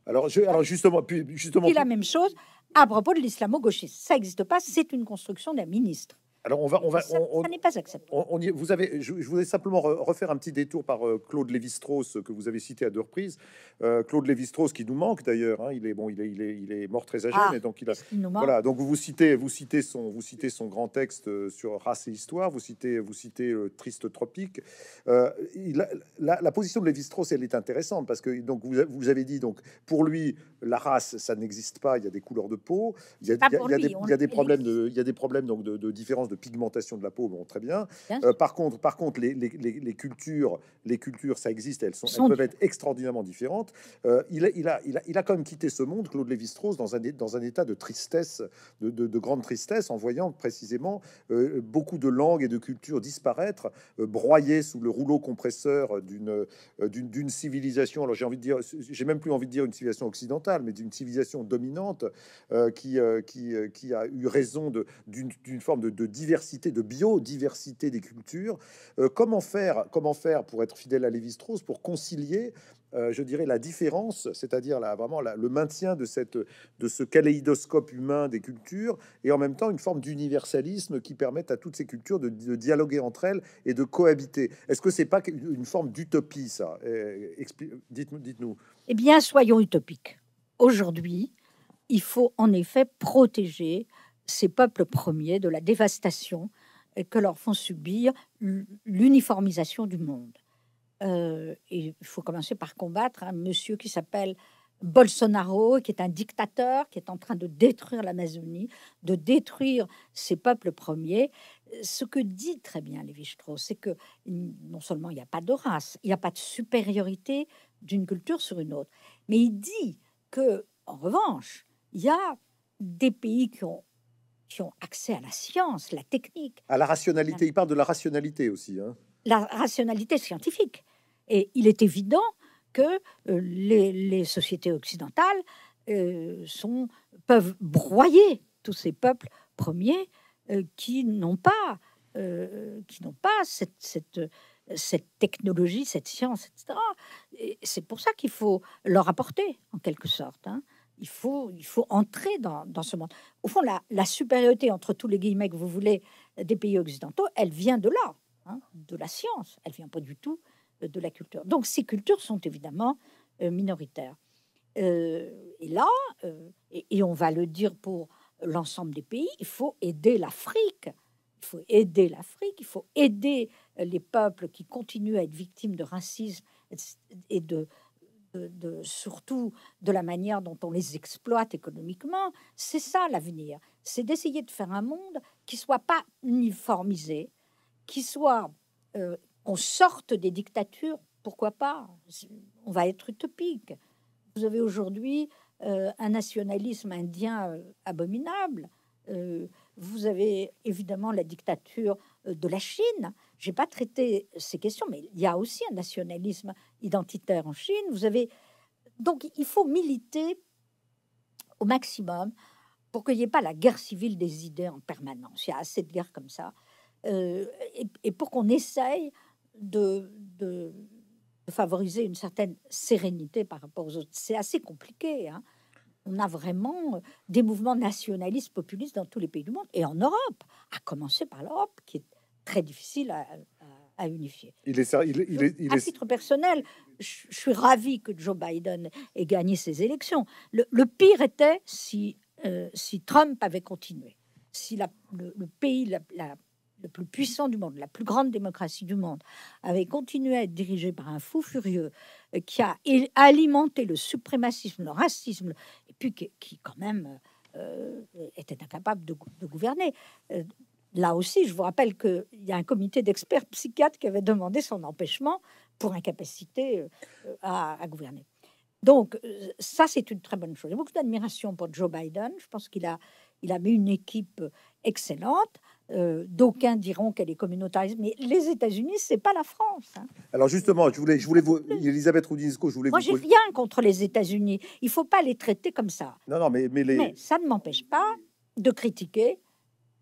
alors, je, alors justement, puis justement, la même chose à propos de lislamo gauchiste Ça n'existe pas, c'est une construction d'un ministre. Alors on va, on va, on, n'est pas acceptable. On, vous avez, je, voulais simplement refaire un petit détour par euh, Claude Lévi-Strauss euh, que vous avez cité à deux reprises. Euh, Claude Lévi-Strauss qui nous manque d'ailleurs. Hein, il est bon, il est, il est, il est mort très âgé, ah, donc il a. voilà. Donc vous citez, vous citez son, vous citez son grand texte sur race et histoire. Vous citez, vous citez Triste Tropique. Il la, position de Lévi-Strauss, elle est intéressante parce que donc vous, vous avez dit donc pour lui la race ça n'existe pas. Il y a des couleurs de peau. Il y a, des, il y a des problèmes de, il y a des problèmes donc de, de différence de pigmentation de la peau, bon, très bien. Euh, par contre, par contre les, cultures, les cultures, ça existe, elles, sont, peuvent être extraordinairement différentes. Euh, il, a, il, a, il, a, il, quand même quitté ce monde, Claude Lévi-Strauss, dans un, dans un état de tristesse, de, grande tristesse, en voyant précisément euh, beaucoup de langues et de cultures disparaître, broyées sous le rouleau compresseur d'une d'une civilisation. Alors j'ai envie de dire, j'ai même plus envie de dire une civilisation occidentale, mais d'une civilisation dominante qui, qui, a eu raison d'une forme de, de diversité, de biodiversité des cultures. Euh, comment, faire, comment faire pour être fidèle à Lévi-Strauss, pour concilier, euh, je dirais, la différence, c'est-à-dire là, vraiment le maintien de, cette, de ce kaléidoscope humain des cultures, et en même temps une forme d'universalisme qui permette à toutes ces cultures de, dialoguer entre elles et de cohabiter. Est-ce que c'est pas une forme d'utopie, ça euh, Dites-nous. Dites eh bien, soyons utopiques. Aujourd'hui, il faut en effet protéger ces peuples premiers de la dévastation que leur font subir l'uniformisation du monde. Euh, il faut commencer par combattre un monsieur qui s'appelle Bolsonaro, qui est un dictateur, qui est en train de détruire l'Amazonie, de détruire ces peuples premiers. Ce que dit très bien Lévi-Strauss, c'est que non seulement il n'y a pas de race, il n'y a pas de supériorité d'une culture sur une autre, mais il dit que, en revanche, il y a des pays qui ont ont accès à la science, la technique. À la rationalité, il parle de la rationalité aussi. Hein. La rationalité scientifique. Et il est évident que euh, les, sociétés occidentales euh, sont, peuvent broyer tous ces peuples premiers euh, qui n'ont pas, qui n'ont pas cette, technologie, cette science, etc. c'est pour ça qu'il faut leur apporter, en quelque sorte. Hein il faut, il faut entrer dans, ce monde. Au fond, la, la, supériorité, entre tous les guillemets que vous voulez, euh, des pays occidentaux, elle vient de là, hein, de la science. Elle vient pas du tout euh, de la culture. Donc ces cultures sont évidemment euh, minoritaires. et là, et, on va le dire pour l'ensemble des pays, il faut aider l'Afrique. Il faut aider l'Afrique, il faut aider les peuples qui continuent à être victimes de racisme et de, de, surtout de la manière dont on les exploite économiquement, c'est ça l'avenir. C'est d'essayer de faire un monde qui soit pas uniformisé, qui soit euh, qu'on sorte des dictatures. Pourquoi pas On va être utopique. Vous avez aujourd'hui euh, un nationalisme indien euh, abominable. vous avez évidemment la dictature de la Chine. J'ai pas traité ces questions, mais il y a aussi un nationalisme identitaire en Chine. Vous avez donc il faut militer au maximum pour qu'il n'y ait pas la guerre civile des idées en permanence. Il y a assez de guerres comme ça. Euh, et, pour qu'on essaye de, favoriser une certaine sérénité par rapport aux autres. C'est assez compliqué. Hein. On a vraiment euh, des mouvements nationalistes, populistes dans tous les pays du monde et en Europe, à commencer par l'Europe, qui est très difficile à, à Il est, il, à titre personnel, je, suis ravi que Joe Biden ait gagné ses élections. Le, pire était si, euh, si Trump avait continué, si le, pays la, le plus puissant du monde, la plus grande démocratie du monde, avait continué à être dirigé par un fou furieux euh, qui a alimenté le suprémacisme, le racisme, et puis qui, quand même euh, était incapable de gouverner. Là aussi, je vous rappelle qu'il y a un comité d'experts psychiatres qui avait demandé son empêchement pour incapacité euh, à, gouverner. Donc, euh, ça, c'est une très bonne chose. J'ai beaucoup d'admiration pour Joe Biden. Je pense qu'il a, il a mis une équipe excellente. Euh, d'aucuns diront qu'elle est communautariste, mais les États-Unis, c'est pas la France. Hein. Alors justement, je voulais, je voulais vous, Elisabeth Roudinsko, je voulais. vous... Moi, j'ai rien contre les États-Unis. Il faut pas les traiter comme ça. Non, non, mais mais, mais ça ne m'empêche pas de critiquer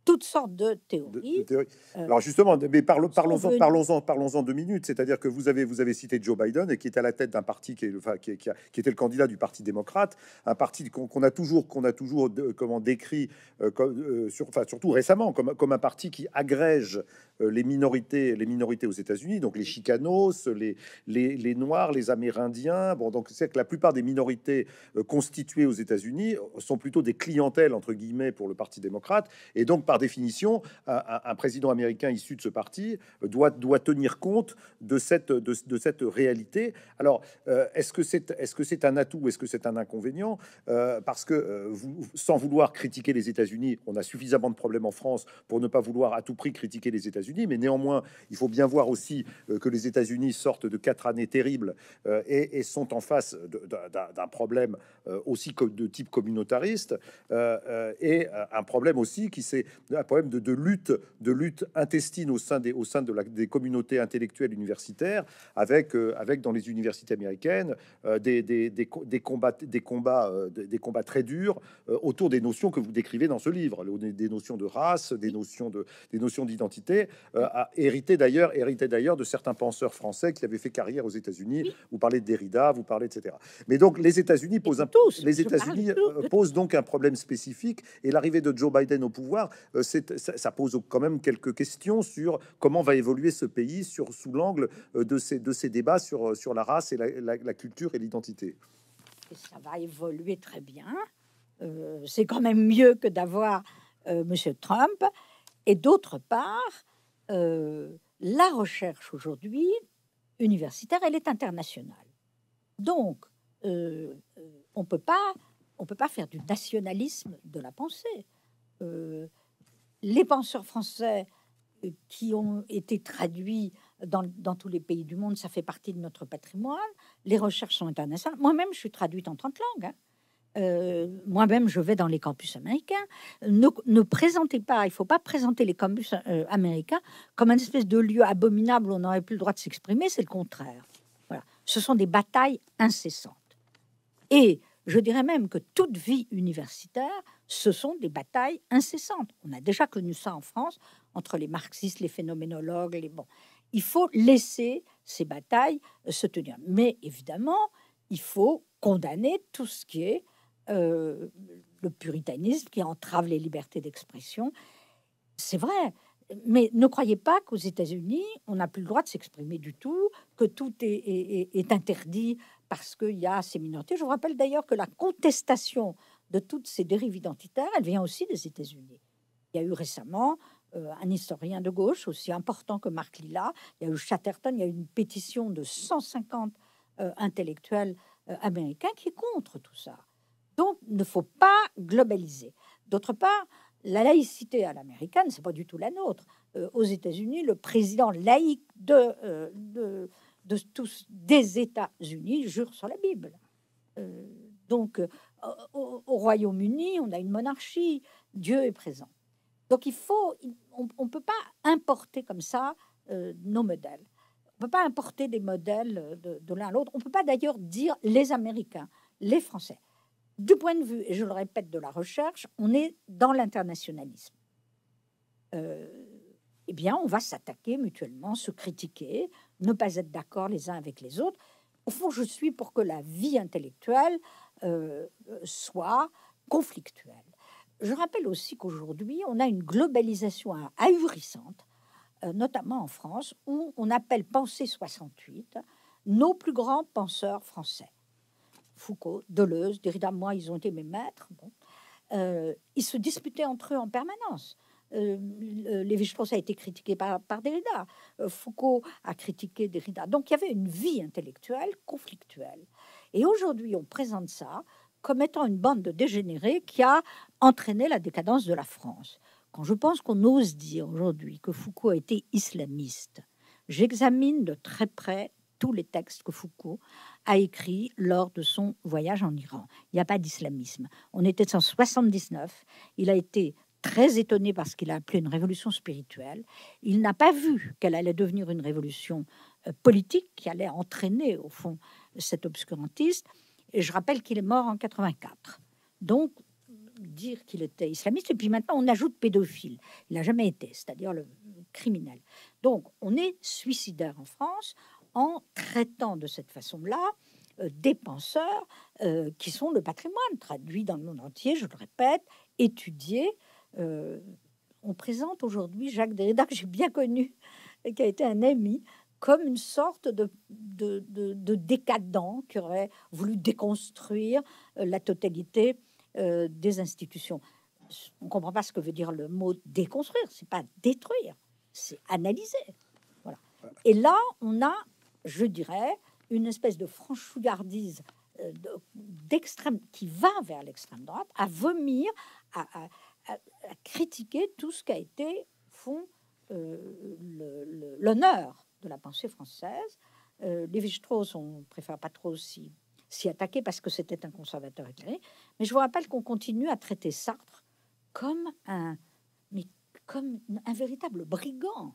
toutes sortes de théories. Euh, Alors justement, mais parlons, parlons-en, parlons-en, parlons-en deux minutes. C'est-à-dire que vous avez, vous avez cité Joe Biden et qui est à la tête d'un parti qui, est, enfin, qui, qui, était le candidat du Parti démocrate, un parti qu'on, a toujours, qu'on a toujours de, comment décrit, euh, comme, euh, sur, enfin, surtout récemment, comme, comme un parti qui agrège les minorités, les minorités aux États-Unis, donc les Chicanos, les, les, les Noirs, les Amérindiens. Bon, donc c'est que la plupart des minorités constituées aux États-Unis sont plutôt des clientèles entre guillemets pour le Parti démocrate, et donc par définition, un, président américain issu de ce parti euh, doit, doit tenir compte de cette, de, cette réalité. Alors, euh, est-ce que c'est est -ce c'est un atout ou Est-ce que c'est un inconvénient euh, Parce que, sans vouloir critiquer les États-Unis, on a suffisamment de problèmes en France pour ne pas vouloir à tout prix critiquer les États-Unis. Mais néanmoins, il faut bien voir aussi que les États-Unis sortent de quatre années terribles et, et, sont en face d'un problème aussi de type communautariste et un problème aussi qui s'est un problème de, lutte, de lutte intestine au sein des, au sein de la, des communautés intellectuelles universitaires, avec, euh, avec dans les universités américaines euh, des, des, des, combats, des combats, euh, des, combats très durs autour des notions que vous décrivez dans ce livre, des notions de race, des notions de, des notions d'identité, hérité d'ailleurs, hérité d'ailleurs de certains penseurs français qui avaient fait carrière aux États-Unis. Vous parlez de Derrida, vous parlez etc. Mais donc les États-Unis posent un, les États-Unis posent donc un problème spécifique et l'arrivée de Joe Biden au pouvoir euh, ça, pose quand même quelques questions sur comment va évoluer ce pays sur, sous l'angle euh, de ces, de ces débats sur, euh, sur la race et la, culture et l'identité. ça va évoluer très bien. c'est quand même mieux que d'avoir M. Trump. Et d'autre part, la recherche aujourd'hui universitaire, elle est internationale. Donc, on peut pas, on peut pas faire du nationalisme de la pensée. Euh, les penseurs français euh, qui ont été traduits dans, dans, tous les pays du monde, ça fait partie de notre patrimoine. Les recherches sont internationales. Moi-même, je suis traduite en 30 langues. Hein. Euh, moi-même, je vais dans les campus américains. Ne, ne présentez pas, il faut pas présenter les campus euh, américains comme un espèce de lieu abominable où on n'aurait plus le droit de s'exprimer. C'est le contraire. Voilà. Ce sont des batailles incessantes. Et je dirais même que toute vie universitaire ce sont des batailles incessantes. On a déjà connu ça en France entre les marxistes, les phénoménologues, les bon. Il faut laisser ces batailles euh, se tenir. Mais évidemment, il faut condamner tout ce qui est euh, le puritanisme qui entrave les libertés d'expression. C'est vrai. Mais ne croyez pas qu'aux États-Unis, on n'a plus le droit de s'exprimer du tout, que tout est, est interdit parce qu'il y a ces minorités. Je vous rappelle d'ailleurs que la contestation de toutes ces dérives identitaires, elle vient aussi des États-Unis. Il y a eu récemment euh, un historien de gauche aussi important que Marc Lilla, il y a eu Chatterton, il y a eu une pétition de 150 euh, intellectuels euh, américains qui est contre tout ça. Donc, il ne faut pas globaliser. D'autre part, la laïcité à l'américaine, c'est pas du tout la nôtre. aux États-Unis, le président laïque de, tous des États-Unis jure sur la Bible. donc, au, Royaume-Uni, on a une monarchie, Dieu est présent. Donc il faut, on ne peut pas importer comme ça euh, nos modèles. On ne peut pas importer des modèles euh, de, l'un à l'autre. On ne peut pas d'ailleurs dire les Américains, les Français. Du point de vue, et je le répète, de la recherche, on est dans l'internationalisme. Euh, eh bien, on va s'attaquer mutuellement, se critiquer, ne pas être d'accord les uns avec les autres. Au fond, je suis pour que la vie intellectuelle euh, soit conflictuel. Je rappelle aussi qu'aujourd'hui, on a une globalisation ahurissante, euh, notamment en France, où on appelle Pensée 68 nos plus grands penseurs français. Foucault, Deleuze, Derrida, moi, ils ont été mes maîtres. Euh, ils se disputaient entre eux en permanence. Euh, Lévi-Strauss a été critiqué par Derrida. Foucault a critiqué Derrida. Donc il y avait une vie intellectuelle conflictuelle. Et aujourd'hui, on présente ça comme étant une bande de dégénérés qui a entraîné la décadence de la France. Quand je pense qu'on ose dire aujourd'hui que Foucault a été islamiste, j'examine de très près tous les textes que Foucault a écrits lors de son voyage en Iran. Il n'y a pas d'islamisme. On était en 1979. Il a été très étonné parce qu'il a appelé une révolution spirituelle. Il n'a pas vu qu'elle allait devenir une révolution euh, politique qui allait entraîner, au fond, cet obscurantiste. Et je rappelle qu'il est mort en 84. Donc, dire qu'il était islamiste, et puis maintenant on ajoute pédophile. Il n'a jamais été, c'est-à-dire le criminel. Donc, on est suicidaire en France en traitant de cette façon-là euh, des penseurs euh, qui sont le patrimoine traduit dans le monde entier, je le répète, étudiés. Euh, on présente aujourd'hui Jacques Derrida, que j'ai bien connu, et qui a été un ami comme une sorte de, de, décadent qui aurait voulu déconstruire euh, la totalité euh, des institutions. On ne comprend pas ce que veut dire le mot déconstruire, c'est pas détruire, c'est analyser. Voilà. Et là, on a, je dirais, une espèce de franchouillardise euh, d'extrême qui va vers l'extrême droite, à vomir, à, critiquer tout ce qui a été, fond, l'honneur de la pensée française. Euh, les Lévi-Strauss, on préfère pas trop s'y, s'y attaquer parce que c'était un conservateur éclairé. Mais je vous rappelle qu'on continue à traiter Sartre comme un, mais comme un véritable brigand.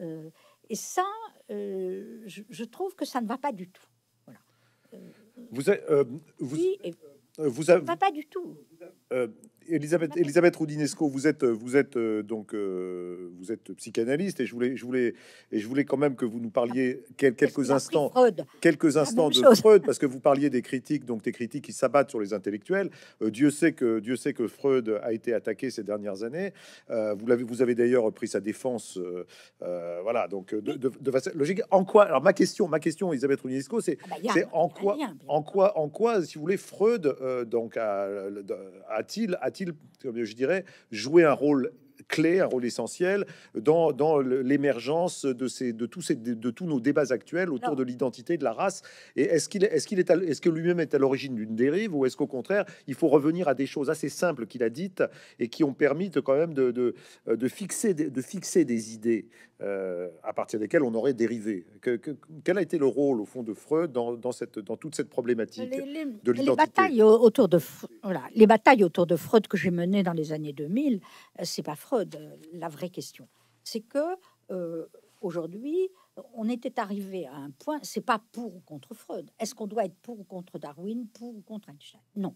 Euh, et ça, euh, je, trouve que ça ne va pas du tout. Voilà. vous, vous, oui, vous avez, ça ne va pas du tout. Euh, Elisabeth, Elisabeth Roudinesco, vous êtes, euh, vous êtes euh, donc, vous êtes psychanalyste et je voulais, je voulais, et je voulais quand même que vous nous parliez ah, quelques instants, quelques instants de Freud, parce que vous parliez des critiques, donc des critiques qui s'abattent sur les intellectuels. Dieu sait que Dieu sait que Freud a été attaqué ces dernières années. vous l'avez, vous avez d'ailleurs pris sa défense, voilà, donc de, façon logique. En quoi Alors ma question, ma question, Elisabeth Roudinesco, c'est, ah bah, en quoi, en quoi, en quoi, si vous voulez, Freud donc à a a-t-il, a-t-il, je dirais, joué un rôle clé, un rôle essentiel dans, l'émergence de, ces, de, tous ces, de, tous nos débats actuels autour de l'identité, de la race. Et est-ce qu'il est, qu'il est, est-ce que lui-même est à l'origine d'une dérive ou est-ce qu'au contraire, il faut revenir à des choses assez simples qu'il a dites et qui ont permis de, quand même de, de, fixer, de, fixer des idées euh, à partir desquelles on aurait dérivé. Que, quel a été le rôle au fond de Freud dans, cette, dans toute cette problématique de l'identité les batailles autour de voilà, les batailles autour de Freud que j'ai menées dans les années 2000, euh, c'est pas Freud la vraie question. C'est que euh, aujourd'hui, on était arrivé à un point, c'est pas pour ou contre Freud. Est-ce qu'on doit être pour ou contre Darwin, pour ou contre Einstein Non.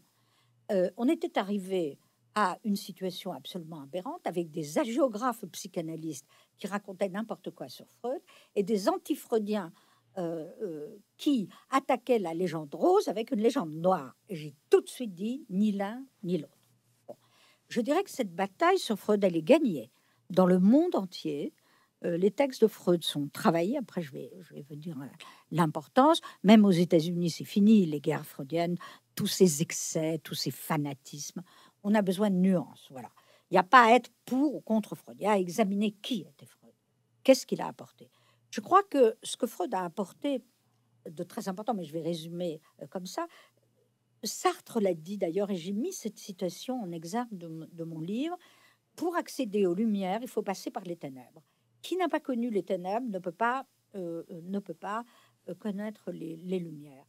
Euh, on était arrivé à une situation absolument aberrante avec des agiographes psychanalystes qui racontaient n'importe quoi sur Freud et des antifreudiens euh, euh qui attaquaient la légende rose avec une légende noire. j'ai tout de suite dit ni l'un ni l'autre. Je dirais que cette bataille sur Freud, elle est gagnée. Dans le monde entier, euh, les textes de Freud sont travaillés. Après, je vais, je vous dire euh, l'importance. Même aux États-Unis, c'est fini, les guerres freudiennes, tous ces excès, tous ces fanatismes. On a besoin de nuances. Voilà. Il n'y a pas à être pour ou contre Freud. Il y a à examiner qui était Freud. Qu'est-ce qu'il a apporté Je crois que ce que Freud a apporté de très important, mais je vais résumer euh, comme ça, Sartre l'a dit d'ailleurs, et j'ai mis cette citation en exergue de, mon livre. Pour accéder aux lumières, il faut passer par les ténèbres. Qui n'a pas connu les ténèbres ne peut pas, euh, euh, ne peut pas euh, connaître les, lumières.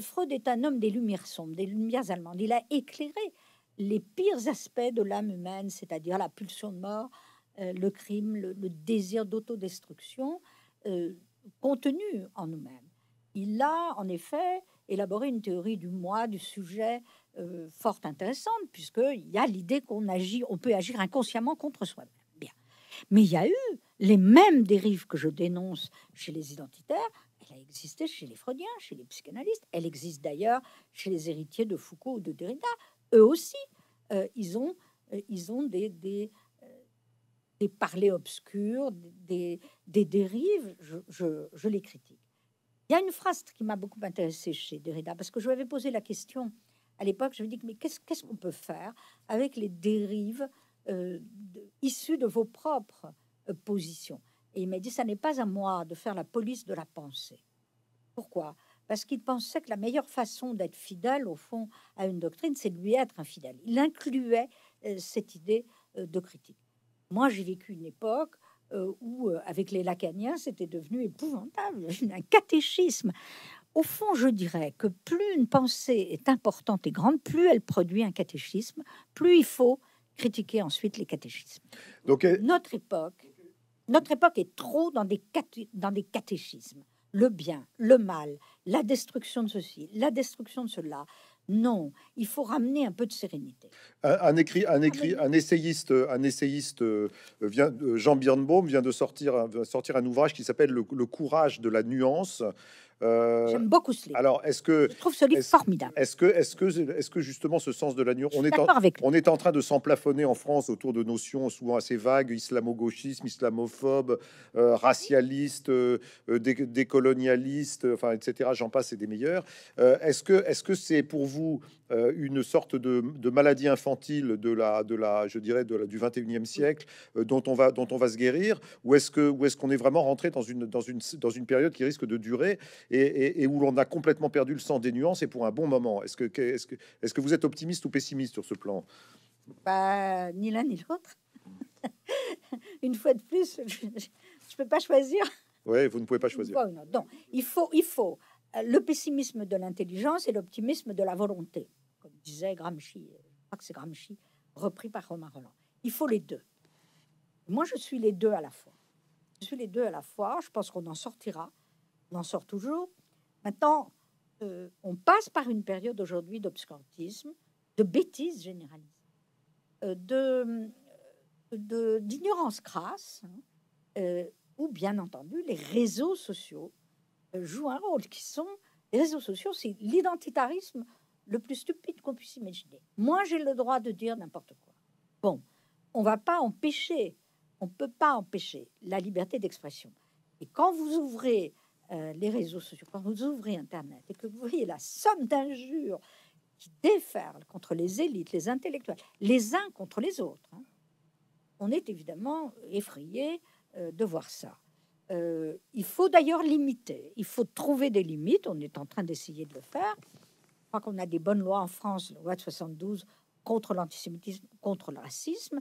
Freud est un homme des lumières sombres, des lumières allemandes. Il a éclairé les pires aspects de l'âme humaine, c'est-à-dire la pulsion de mort, le crime, le, le désir d'autodestruction contenu en nous-mêmes. Il a en effet élaborer une théorie du moi, du sujet, forte, euh, fort intéressante, puisqu'il y a l'idée qu'on agit, on peut agir inconsciemment contre soi-même. Bien. Mais il y a eu les mêmes dérives que je dénonce chez les identitaires, elle a existé chez les Freudiens, chez les psychanalystes, elle existe d'ailleurs chez les héritiers de Foucault ou de Derrida. Eux aussi, euh, ils, ont, euh, ils ont des, des, des parlers obscurs, des, des dérives, je, je les critique. Il y a une phrase qui m'a beaucoup intéressée chez Derrida, parce que je lui avais posé la question à l'époque, je lui ai dit, mais qu'est-ce qu'on peut faire avec les dérives euh, issues de vos propres euh, positions Et il m'a dit, ça n'est pas à moi de faire la police de la pensée. Pourquoi Parce qu'il pensait que la meilleure façon d'être fidèle, au fond, à une doctrine, c'est de lui être infidèle. Il incluait euh, cette idée de critique. Moi, j'ai vécu une époque euh, Ou euh, avec les lacaniens, c'était devenu épouvantable, [LAUGHS] un catéchisme. Au fond, je dirais que plus une pensée est importante et grande, plus elle produit un catéchisme, plus il faut critiquer ensuite les catéchismes. Donc, notre époque, notre époque est trop dans des catéchismes. Le bien, le mal, la destruction de ceci, la destruction de cela, non, il faut ramener un peu de sérénité. Un, écrit, un ah, écrit, essayiste, un essayiste euh, euh, vient, Jean Birnbaum vient de sortir, sortir un ouvrage qui s'appelle le, courage de la nuance, euh, J'aime beaucoup ce livre. Alors, est-ce que je trouve ce livre formidable Est-ce que, est-ce que, est-ce que justement ce sens de la on est en, on est en train de s'emplafonner en France autour de notions souvent assez vagues, islamo-gauchisme, islamophobe, euh, racialiste, euh, décolonialiste, enfin etc. J'en passe et des meilleurs. est-ce que, est-ce que c'est pour vous euh, une sorte de, maladie infantile de la, de la, je dirais, du 21e siècle euh, dont on va, dont on va se guérir, ou est-ce que, est-ce qu'on est vraiment rentré dans une, dans dans une période qui risque de durer et, où l'on a complètement perdu le sens des nuances et pour un bon moment Est-ce que, est que vous êtes optimiste ou pessimiste sur ce plan pas bah, Ni l'un ni l'autre. [LAUGHS] une fois de plus, je, ne peux pas choisir. Oui, vous ne pouvez pas choisir. il faut, il faut euh, le pessimisme de l'intelligence et l'optimisme de la volonté comme disait Gramsci, que c'est Gramsci, repris par Romain Roland. Il faut les deux. Moi, je suis les deux à la fois. Je suis les deux à la fois. Je pense qu'on en sortira. On en sort toujours. Maintenant, euh, on passe par une période aujourd'hui d'obscurantisme, de bêtises généralisées, euh, euh, de, d'ignorance crasse, hein, où, ou bien entendu, les réseaux sociaux jouent un rôle qui sont les réseaux sociaux, c'est l'identitarisme le plus stupide qu'on puisse imaginer. Moi, j'ai le droit de dire n'importe quoi. Bon, on va pas empêcher, on ne peut pas empêcher la liberté d'expression. Et quand vous ouvrez euh, les réseaux sociaux, quand vous ouvrez Internet et que vous voyez la somme d'injures qui déferlent contre les élites, les intellectuels, les uns contre les autres, hein, on est évidemment effrayé euh, de voir ça. Euh, il faut d'ailleurs limiter, il faut trouver des limites, on est en train d'essayer de le faire crois qu'on a des bonnes lois en France, la loi de 72 contre l'antisémitisme, contre le racisme.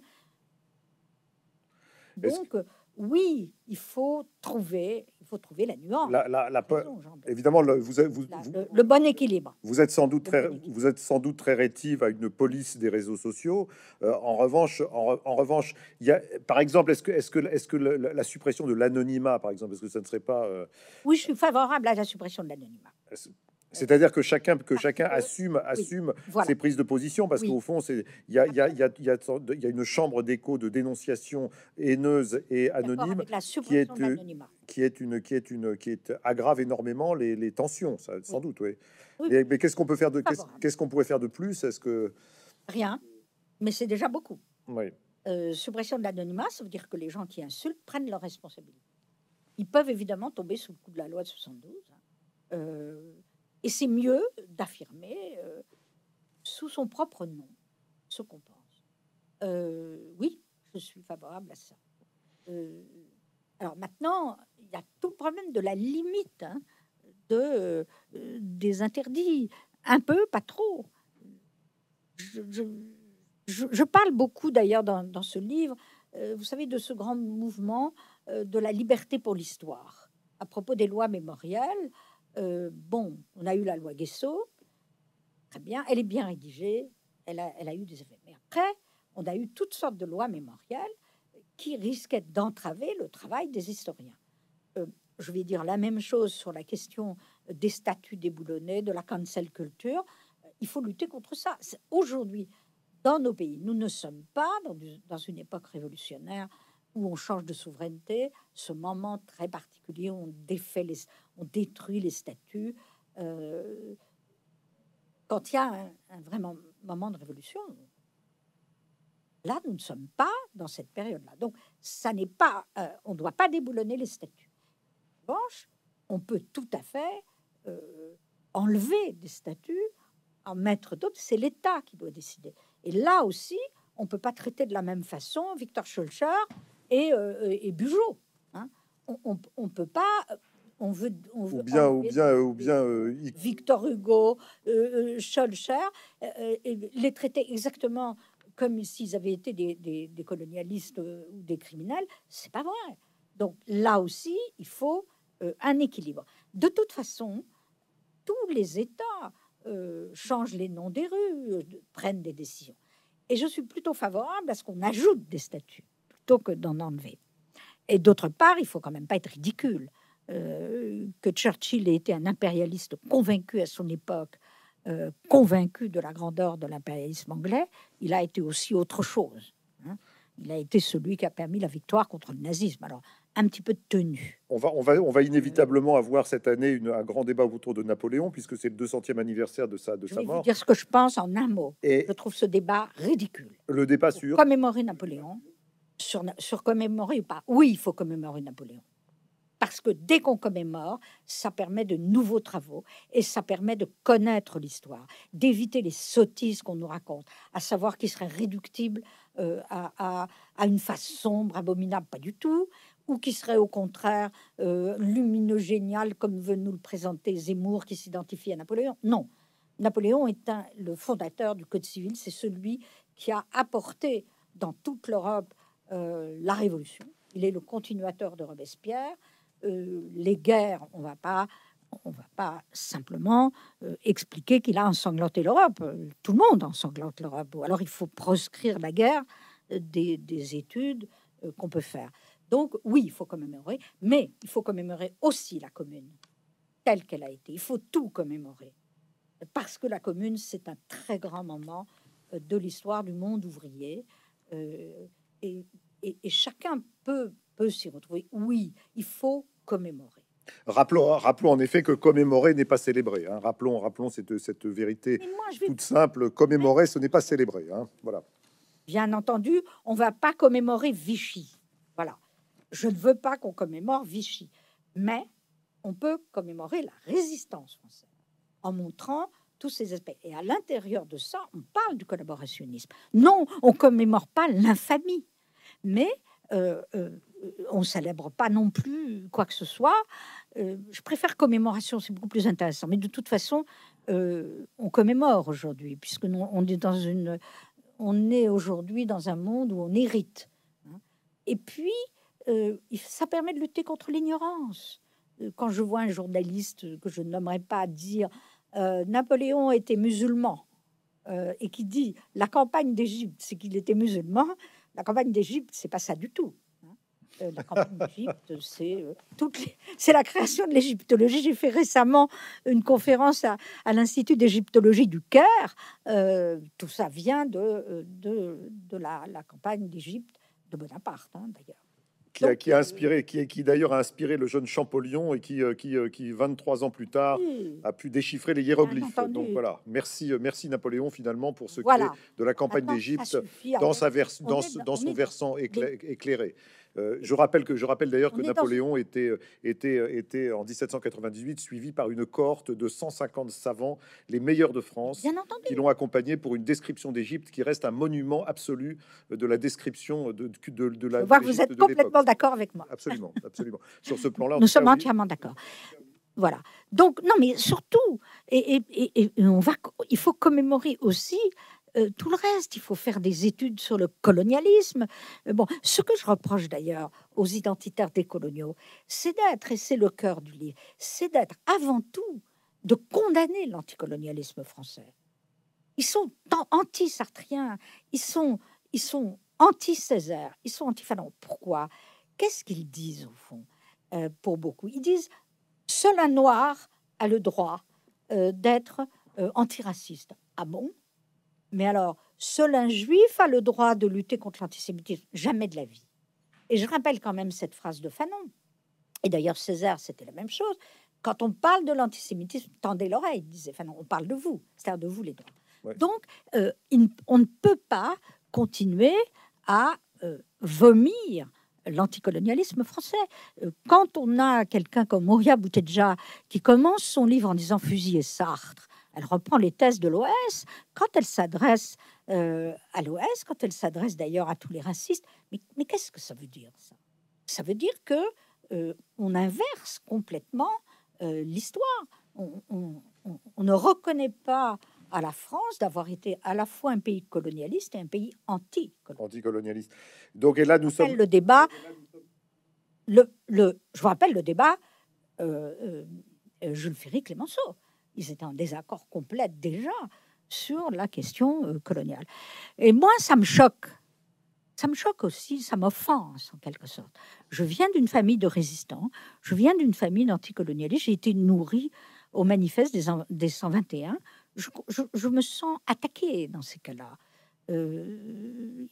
Donc, oui, il faut trouver, il faut trouver la nuance. La, évidemment, le, vous, vous, le, bon équilibre. Vous êtes sans doute très, vous êtes sans doute très rétive à une police des réseaux sociaux. Euh, en revanche, en, revanche, il y a, par exemple, est-ce que, est-ce que, est-ce que la, suppression de l'anonymat, par exemple, est-ce que ça ne serait pas euh, Oui, je suis favorable à la suppression de l'anonymat. C'est-à-dire que chacun, que ah, chacun assume, assume ses prises de position, parce qu'au fond, il y a, y, y, y a, une chambre d'écho de dénonciation haineuse et anonyme qui, est, euh, qui, est une, qui, est une, qui est aggrave énormément les, les tensions, sans doute. Oui. mais, qu'est-ce qu'on peut faire de qu'est-ce qu'on pourrait faire de plus Est-ce que rien Mais c'est déjà beaucoup. Euh, suppression de l'anonymat, ça veut dire que les gens qui insultent prennent leurs responsabilités. Ils peuvent évidemment tomber sous le coup de la loi de 72. Hein. Euh, et c'est mieux d'affirmer euh, sous son propre nom ce qu'on pense. Euh, oui, je suis favorable à ça. Euh, alors maintenant, il y a tout le problème de la limite hein, de, des interdits. Un peu, pas trop. Je, parle beaucoup d'ailleurs dans, dans, ce livre, vous savez, de ce grand mouvement de la liberté pour l'histoire à propos des lois mémorielles. Euh, bon, on a eu la loi Guesso, très bien, elle est bien rédigée, elle a, eu des effets. Mais après, on a eu toutes sortes de lois mémorielles qui risquaient d'entraver le travail des historiens. Euh, je vais dire la même chose sur la question des statuts des déboulonnés, de la cancel culture. Euh, il faut lutter contre ça. Aujourd'hui, dans nos pays, nous ne sommes pas dans une époque révolutionnaire où on change de souveraineté, ce moment très particulier on défait on détruit les statuts. Euh, quand il y a un, vraiment moment de révolution, là nous ne sommes pas dans cette période-là. Donc ça n'est pas, euh, on ne doit pas déboulonner les statues. En revanche, on peut tout à fait euh, enlever des statuts en mettre d'autres. C'est l'État qui doit décider. Et là aussi, on ne peut pas traiter de la même façon Victor Schulcher euh, et, et Bugeaud. Hein. On ne peut pas on veut, ou bien, ou bien, ou bien euh, Victor Hugo, euh, euh les traiter exactement comme s'ils avaient été des, des colonialistes ou des criminels, c'est pas vrai. Donc là aussi, il faut un équilibre. De toute façon, tous les États changent les noms des rues, prennent des décisions. Et je suis plutôt favorable à ce qu'on ajoute des statuts que d'en enlever. Et d'autre part, il faut quand même pas être ridicule. Euh, que Churchill ait été un impérialiste convaincu à son époque, euh, convaincu de la grandeur de l'impérialisme anglais, il a été aussi autre chose. Hein. Il a été celui qui a permis la victoire contre le nazisme. Alors, un petit peu de tenue. On va, on va, on va inévitablement avoir cette année une, un grand débat autour de Napoléon, puisque c'est le 200e anniversaire de sa, de je sa vais mort. Vous dire ce que je pense en un mot. Et je trouve ce débat ridicule. Le débat sur... Commémorer Napoléon sur, commémorer ou pas. Oui, il faut commémorer Napoléon parce que dès qu'on commémore, ça permet de nouveaux travaux et ça permet de connaître l'histoire, d'éviter les sottises qu'on nous raconte, à savoir qui serait réductible euh, à, une face sombre, abominable, pas du tout, ou qui serait au contraire euh, luminogénial lumineux, génial, comme veut nous le présenter Zemmour qui s'identifie à Napoléon. Non, Napoléon est un, le fondateur du Code civil, c'est celui qui a apporté dans toute l'Europe euh, la Révolution. Il est le continuateur de Robespierre. Euh, les guerres, on va pas va pas simplement euh, expliquer qu'il a ensanglanté l'Europe. Tout le monde ensanglante l'Europe. Alors il faut proscrire la guerre des, études qu'on peut faire. Donc oui, il faut commémorer, mais il faut commémorer aussi la commune telle qu'elle a été. Il faut tout commémorer. Parce que la commune, c'est un très grand moment de l'histoire du monde ouvrier et, chacun peut, peut s'y retrouver. Oui, il faut commémorer. Rappelons, rappelons en effet que commémorer n'est pas célébrer. Hein. Rappelons, rappelons cette, cette vérité toute simple. Commémorer, ce n'est pas célébrer. Hein. Voilà. Bien entendu, on va pas commémorer Vichy. Voilà. Je ne veux pas qu'on commémore Vichy. Mais on peut commémorer la résistance française en montrant tous ces aspects. Et à l'intérieur de ça, on parle du collaborationnisme. Non, on commémore pas l'infamie, mais euh, euh on célèbre pas non plus quoi que ce soit. Euh, je préfère commémoration, c'est beaucoup plus intéressant. Mais de toute façon, euh, on commémore aujourd'hui, puisque nous, on est dans une, on est aujourd'hui dans un monde où on hérite. Hein. Et puis, ça permet de lutter contre l'ignorance. Quand je vois un journaliste que je n'aimerais pas dire euh, Napoléon était musulman euh, et qui dit la campagne d'Égypte, c'est qu'il était musulman, la campagne d'Égypte, c'est pas ça du tout. Hein. Euh, la campagne [LAUGHS] d'Égypte, c'est c'est la création de l'égyptologie. J'ai fait récemment une conférence à, l'Institut d'égyptologie du Caire. tout ça vient de, de, la, campagne d'Égypte de Bonaparte, hein, d'ailleurs qui, a, euh, inspiré, qui, d'ailleurs a inspiré le jeune Champollion et qui, euh, qui, euh, qui 23 ans plus tard, a pu déchiffrer les hiéroglyphes. Donc voilà, merci, merci Napoléon finalement pour ce qui est de la campagne d'Égypte dans son versant éclairé. Euh, je rappelle que je rappelle d'ailleurs que Napoléon était, euh, était, euh, était en 1798 suivi par une cohorte de 150 savants, les meilleurs de France, qui l'ont accompagné pour une description d'Égypte qui reste un monument absolu de la description de, de, la. vous êtes complètement d'accord avec moi. Absolument, absolument. Sur ce plan-là, nous sommes entièrement d'accord. Voilà. Donc, non, mais surtout, et, et, et, on va, il faut commémorer aussi euh, tout le reste. Il faut faire des études sur le colonialisme. Euh, bon, ce que je reproche d'ailleurs aux identitaires décoloniaux, c'est d'être, et c'est le cœur du livre, c'est d'être avant tout de condamner l'anticolonialisme français. Ils sont anti-sartriens, ils sont, ils sont anti-Césaire, ils sont anti-Fanon. Pourquoi Qu'est-ce qu'ils disent au fond euh, pour beaucoup Ils disent seul un noir a le droit d'être antiraciste. Ah bon mais alors, seul un juif a le droit de lutter contre l'antisémitisme. Jamais de la vie. Et je rappelle quand même cette phrase de Fanon. Et d'ailleurs, César, c'était la même chose. Quand on parle de l'antisémitisme, tendez l'oreille, disait Fanon. On parle de vous, c'est-à-dire de vous les droits. Donc, euh, on ne peut pas continuer à euh, vomir l'anticolonialisme français. Euh, quand on a quelqu'un comme Moria Boutedja qui commence son livre en disant fusil et Sartre, elle reprend les thèses de l'OS, quand elle s'adresse euh, à l'OS, quand elle s'adresse d'ailleurs à tous les racistes, mais, qu'est-ce que ça veut dire ça Ça veut dire que euh, on inverse complètement euh, l'histoire. On, ne reconnaît pas à la France d'avoir été à la fois un pays colonialiste et un pays anti-colonialiste. Donc et là nous sommes le débat. Le, je vous rappelle le débat Jules Ferry-Clémenceau ils étaient en désaccord complet déjà sur la question euh, coloniale. Et moi, ça me choque. Ça me choque aussi, ça m'offense en quelque sorte. Je viens d'une famille de résistants, je viens d'une famille d'anticolonialistes, j'ai été nourrie au manifeste des, 121. Je, me sens attaquée dans ces cas-là. Euh,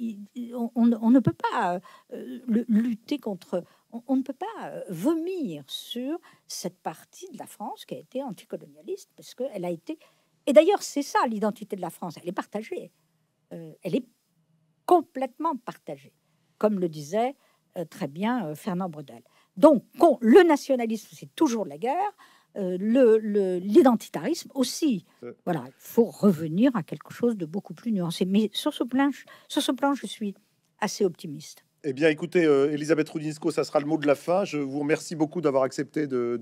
on, ne peut pas euh, lutter contre on, ne peut pas euh, vomir sur cette partie de la France qui a été anticolonialiste, parce qu'elle a été... Et d'ailleurs, c'est ça l'identité de la France, elle est partagée. Euh, elle est complètement partagée, comme le disait euh, très bien Fernand Braudel. Donc, le nationalisme, c'est toujours la guerre. l'identitarisme aussi. Voilà, il faut revenir à quelque chose de beaucoup plus nuancé. Mais sur ce plan je suis assez optimiste. Eh bien, écoutez, euh, Elisabeth Rudinsko, ça sera le mot de la fin. Je vous remercie beaucoup d'avoir accepté de,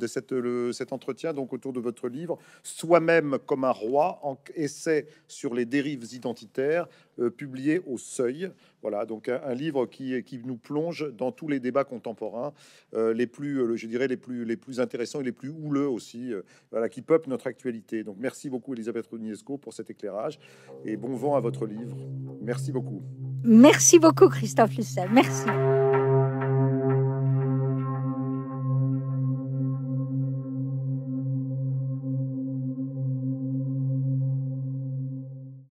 cet entretien donc autour de votre livre, Soi-même comme un roi, en essai sur les dérives identitaires, euh, publié au Seuil. Voilà, donc un, livre qui, qui, nous plonge dans tous les débats contemporains, euh, les plus, euh, je dirais, les plus, les plus intéressants et les plus houleux aussi, voilà, qui peuplent notre actualité. Donc merci beaucoup, Elisabeth Rodinesco, pour cet éclairage et bon vent à votre livre. Merci beaucoup. Merci beaucoup, Christophe Lucet. Merci.